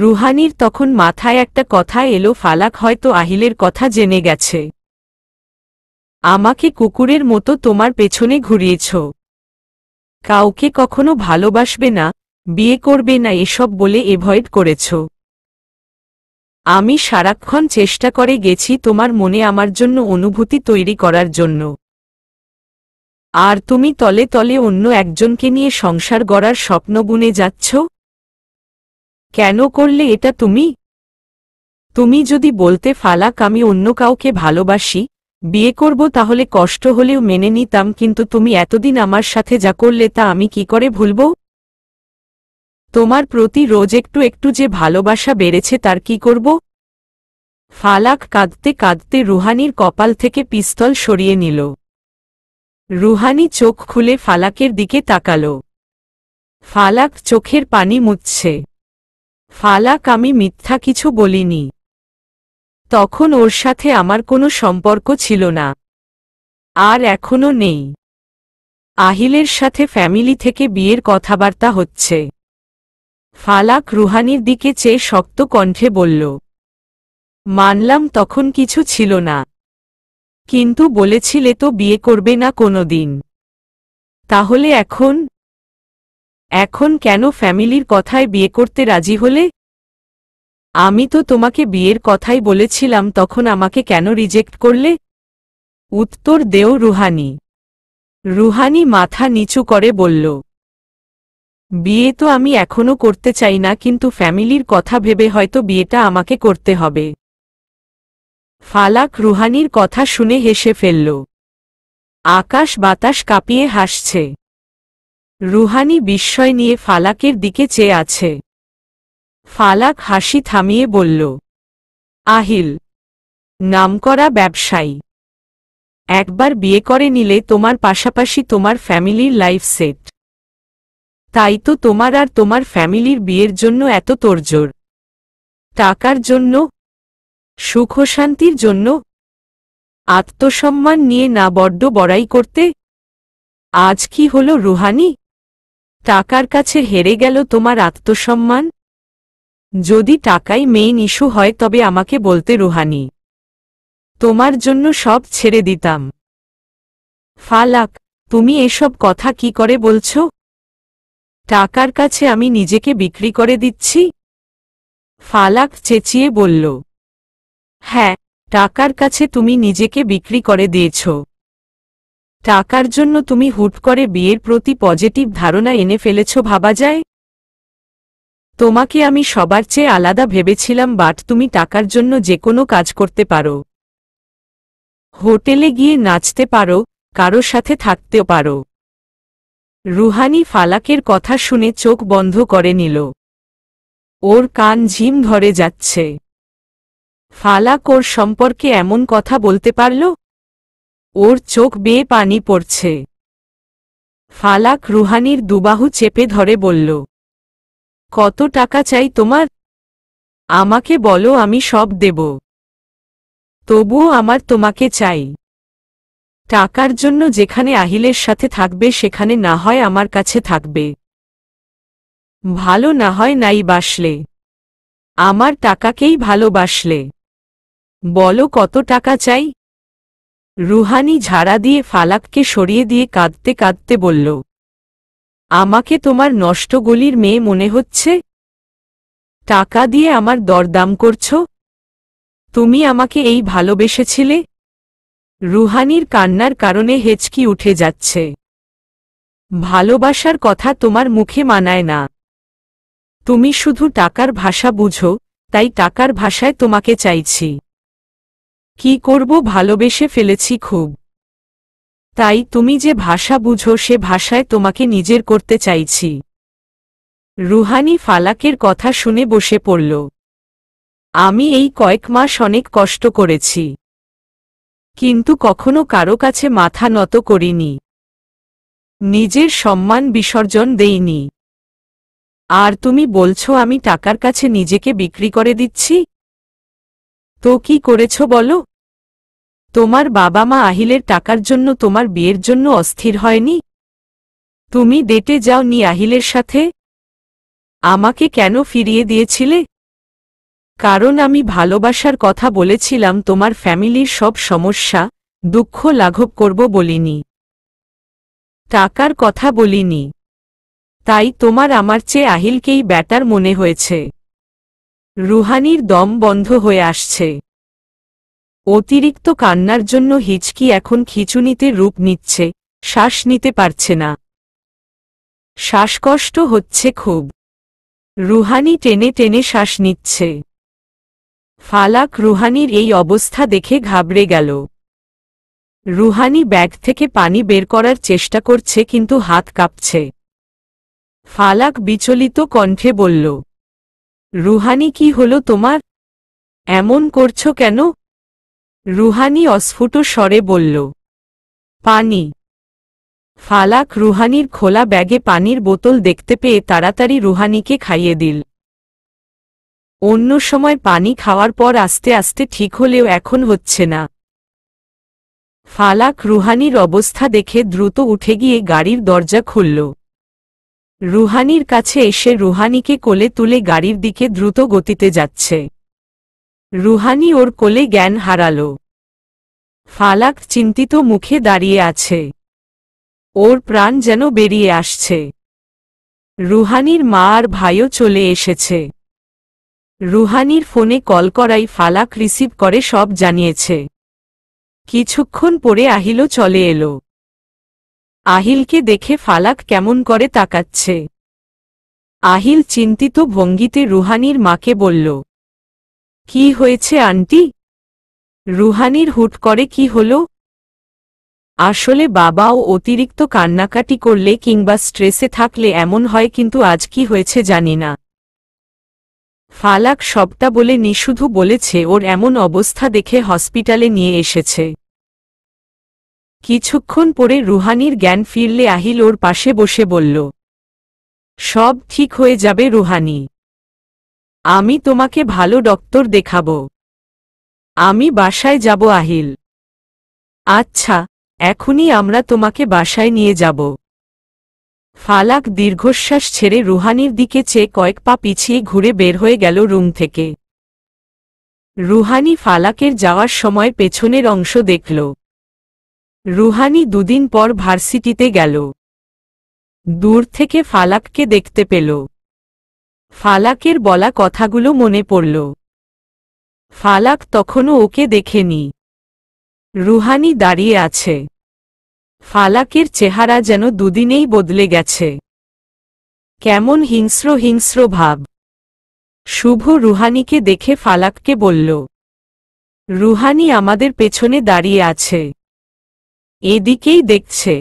রুহানির তখন মাথায় একটা কথা এলো ফালাক হয়তো আহিলের কথা জেনে গেছে আমাকে কুকুরের মতো তোমার পেছনে ঘুরিয়েছ কাউকে কখনো ভালোবাসবে না বিয়ে করবে না এসব বলে এভয়েড করেছো আমি সারাক্ষণ চেষ্টা করে গেছি তোমার মনে আমার জন্য অনুভূতি তৈরি করার জন্য আর তুমি তলে তলে অন্য একজনকে নিয়ে সংসার গড়ার স্বপ্ন বুনে যাচ্ছ কেন করলে এটা তুমি তুমি যদি বলতে ফালাক আমি অন্য কাউকে ভালোবাসি বিয়ে করব তাহলে কষ্ট হলেও মেনে নিতাম কিন্তু তুমি এতদিন আমার সাথে যা করলে তা আমি কি করে ভুলব তোমার প্রতি রোজ একটু একটু যে ভালোবাসা বেড়েছে তার কি করব ফালাক কাঁদতে কাঁদতে রুহানির কপাল থেকে পিস্তল সরিয়ে নিল রুহানি চোখ খুলে ফালাকের দিকে তাকাল ফালাক চোখের পানি মুছছে ফালাক আমি মিথ্যা কিছু বলিনি তখন ওর সাথে আমার কোনো সম্পর্ক ছিল না আর এখনও নেই আহিলের সাথে ফ্যামিলি থেকে বিয়ের কথাবার্তা হচ্ছে ফালাক রুহানির দিকে চেয়ে শক্ত কণ্ঠে বলল মানলাম তখন কিছু ছিল না কিন্তু বলেছিলে তো বিয়ে করবে না কোনো দিন তাহলে এখন এখন কেন ফ্যামিলির কথায় বিয়ে করতে রাজি হলে আমি তো তোমাকে বিয়ের কথাই বলেছিলাম তখন আমাকে কেন রিজেক্ট করলে উত্তর দেও রুহানি রুহানি মাথা নিচু করে বলল বিয়ে তো আমি এখনও করতে চাই না কিন্তু ফ্যামিলির কথা ভেবে হয়তো বিয়েটা আমাকে করতে হবে ফালাক রুহানির কথা শুনে হেসে ফেলল আকাশ বাতাস কাঁপিয়ে হাসছে রুহানি বিস্ময় নিয়ে ফালাকের দিকে চেয়ে আছে ফালাক হাসি থামিয়ে বলল আহিল নামকরা ব্যবসায়ী একবার বিয়ে করে নিলে তোমার পাশাপাশি তোমার ফ্যামিলির লাইফ সেট তাই তো তোমার আর তোমার ফ্যামিলির বিয়ের জন্য এত তোরজোর টাকার জন্য সুখশান্তির জন্য আত্মসম্মান নিয়ে না বড্ড বড়াই করতে আজ কি হল রুহানি টাকার কাছে হেরে গেল তোমার আত্মসম্মান যদি টাকাই মেইন ইস্যু হয় তবে আমাকে বলতে রুহানি তোমার জন্য সব ছেড়ে দিতাম ফালাক তুমি এসব কথা কি করে বলছো টাকার কাছে আমি নিজেকে বিক্রি করে দিচ্ছি ফালাক চেঁচিয়ে বলল হ্যাঁ টাকার কাছে তুমি নিজেকে বিক্রি করে দিয়েছ টাকার জন্য তুমি হুট করে বিয়ের প্রতি পজিটিভ ধারণা এনে ফেলেছ ভাবা যায় তোমাকে আমি সবার চেয়ে আলাদা ভেবেছিলাম বাট তুমি টাকার জন্য যে কোনো কাজ করতে পারো হোটেলে গিয়ে নাচতে পারো কারো সাথে থাকতেও পারো রুহানি ফালাকের কথা শুনে চোখ বন্ধ করে নিল ওর কান ঝিম ধরে যাচ্ছে ফালাক ওর সম্পর্কে এমন কথা বলতে পারল ওর চোখ বেয়ে পানি পড়ছে ফালাক রুহানির দুবাহু চেপে ধরে বলল কত টাকা চাই তোমার আমাকে বলো আমি সব দেব তবুও আমার তোমাকে চাই টাকার জন্য যেখানে আহিলের সাথে থাকবে সেখানে না হয় আমার কাছে থাকবে ভালো না হয় নাই বাসলে আমার টাকাকেই ভালোবাসলে বলো কত টাকা চাই রুহানি ঝাড়া দিয়ে ফালাককে সরিয়ে দিয়ে কাঁদতে কাঁদতে বলল আমাকে তোমার নষ্ট গলির মেয়ে মনে হচ্ছে টাকা দিয়ে আমার দরদাম করছ তুমি আমাকে এই ভালোবেসেছিলে রুহানির কান্নার কারণে হেঁচকি উঠে যাচ্ছে ভালোবাসার কথা তোমার মুখে মানায় না তুমি শুধু টাকার ভাষা বুঝো তাই টাকার ভাষায় তোমাকে চাইছি কি করব ভালোবেসে ফেলেছি খুব তাই তুমি যে ভাষা বুঝো সে ভাষায় তোমাকে নিজের করতে চাইছি রুহানি ফালাকের কথা শুনে বসে পড়ল আমি এই কয়েক মাস অনেক কষ্ট করেছি কিন্তু কখনো কারো কাছে মাথা নত করিনি নিজের সম্মান বিসর্জন দেইনি আর তুমি বলছো আমি টাকার কাছে নিজেকে বিক্রি করে দিচ্ছি তো কি করেছ বলো তোমার বাবা মা আহিলের টাকার জন্য তোমার বিয়ের জন্য অস্থির হয়নি তুমি ডেটে যাও নি আহিলের সাথে আমাকে কেন ফিরিয়ে দিয়েছিলে কারণ আমি ভালোবাসার কথা বলেছিলাম তোমার ফ্যামিলির সব সমস্যা দুঃখ লাঘব করব বলিনি টাকার কথা বলিনি তাই তোমার আমার চেয়ে আহিলকেই ব্যাটার মনে হয়েছে রুহানির দম বন্ধ হয়ে আসছে অতিরিক্ত কান্নার জন্য হিচকি এখন খিচুনিতে রূপ নিচ্ছে শ্বাস নিতে পারছে না শ্বাসকষ্ট হচ্ছে খুব রুহানি টেনে টেনে শ্বাস নিচ্ছে ফালাক রুহানির এই অবস্থা দেখে ঘাবড়ে গেল রুহানি ব্যাগ থেকে পানি বের করার চেষ্টা করছে কিন্তু হাত কাঁপছে ফালাক বিচলিত কণ্ঠে বলল রুহানি কি হলো তোমার এমন করছো কেন রুহানি অস্ফুট স্বরে বলল পানি ফালাক রুহানির খোলা ব্যাগে পানির বোতল দেখতে পেয়ে তাড়াতাড়ি রুহানিকে খাইয়ে দিল অন্য সময় পানি খাওয়ার পর আস্তে আস্তে ঠিক হলেও এখন হচ্ছে না ফালাক রুহানির অবস্থা দেখে দ্রুত উঠে গিয়ে গাড়ির দরজা খুলল রুহানির কাছে এসে রুহানিকে কোলে তুলে গাড়ির দিকে দ্রুত গতিতে যাচ্ছে রুহানি ওর কোলে জ্ঞান হারাল ফালাক চিন্তিত মুখে দাঁড়িয়ে আছে ওর প্রাণ যেন বেরিয়ে আসছে রুহানির মা আর ভাইও চলে এসেছে রুহানির ফোনে কল করাই ফালাক রিসিভ করে সব জানিয়েছে কিছুক্ষণ পরে আহিলও চলে এলো আহিলকে দেখে ফালাক কেমন করে তাকাচ্ছে আহিল চিন্তিত ভঙ্গিতে রুহানির মাকে বলল কি হয়েছে আন্টি রুহানির হুট করে কি হল আসলে বাবাও অতিরিক্ত কান্নাকাটি করলে কিংবা স্ট্রেসে থাকলে এমন হয় কিন্তু আজ কি হয়েছে জানি না ফালাক সবটা বলে নিশুধু বলেছে ওর এমন অবস্থা দেখে হসপিটালে নিয়ে এসেছে কিছুক্ষণ পরে রুহানির জ্ঞান ফিরলে আহিল ওর পাশে বসে বলল সব ঠিক হয়ে যাবে রুহানি আমি তোমাকে ভালো ডক্টর দেখাব আমি বাসায় যাব আহিল আচ্ছা এখনই আমরা তোমাকে বাসায় নিয়ে যাব ফালাক দীর্ঘশ্বাস ছেড়ে রুহানির দিকে চেয়ে কয়েক পা পিছিয়ে ঘুরে বের হয়ে গেল রুম থেকে রুহানি ফালাকের যাওয়ার সময় পেছনের অংশ দেখল রুহানি দুদিন পর ভার্সিটিতে গেল দূর থেকে ফালাককে দেখতে পেল ফালাকের বলা কথাগুলো মনে পড়ল ফালাক তখনও ওকে দেখেনি রুহানি দাঁড়িয়ে আছে ফালাকের চেহারা যেন দুদিনেই বদলে গেছে কেমন হিংস্র হিংস্র ভাব শুভ রুহানিকে দেখে ফালাককে বলল রুহানি আমাদের পেছনে দাঁড়িয়ে আছে এদিকেই দেখছে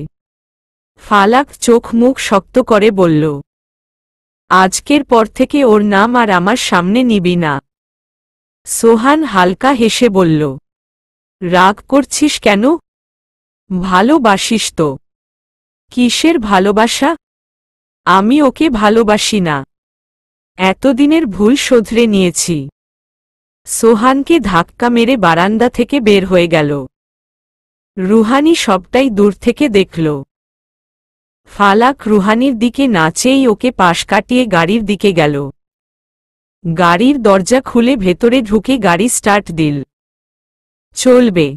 ফালাক চোখ মুখ শক্ত করে বলল আজকের পর থেকে ওর নাম আর আমার সামনে নিবি না সোহান হালকা হেসে বলল রাগ করছিস কেন ভালোবাসিস তো কিসের ভালোবাসা আমি ওকে ভালোবাসি না এতদিনের ভুল শোধরে নিয়েছি সোহানকে ধাক্কা মেরে বারান্দা থেকে বের হয়ে গেল রুহানি সবটাই দূর থেকে দেখল ফালাক রুহানির দিকে নাচেই ওকে পাশ কাটিয়ে গাড়ির দিকে গেল গাড়ির দরজা খুলে ভেতরে ঢুকে গাড়ি স্টার্ট দিল চলবে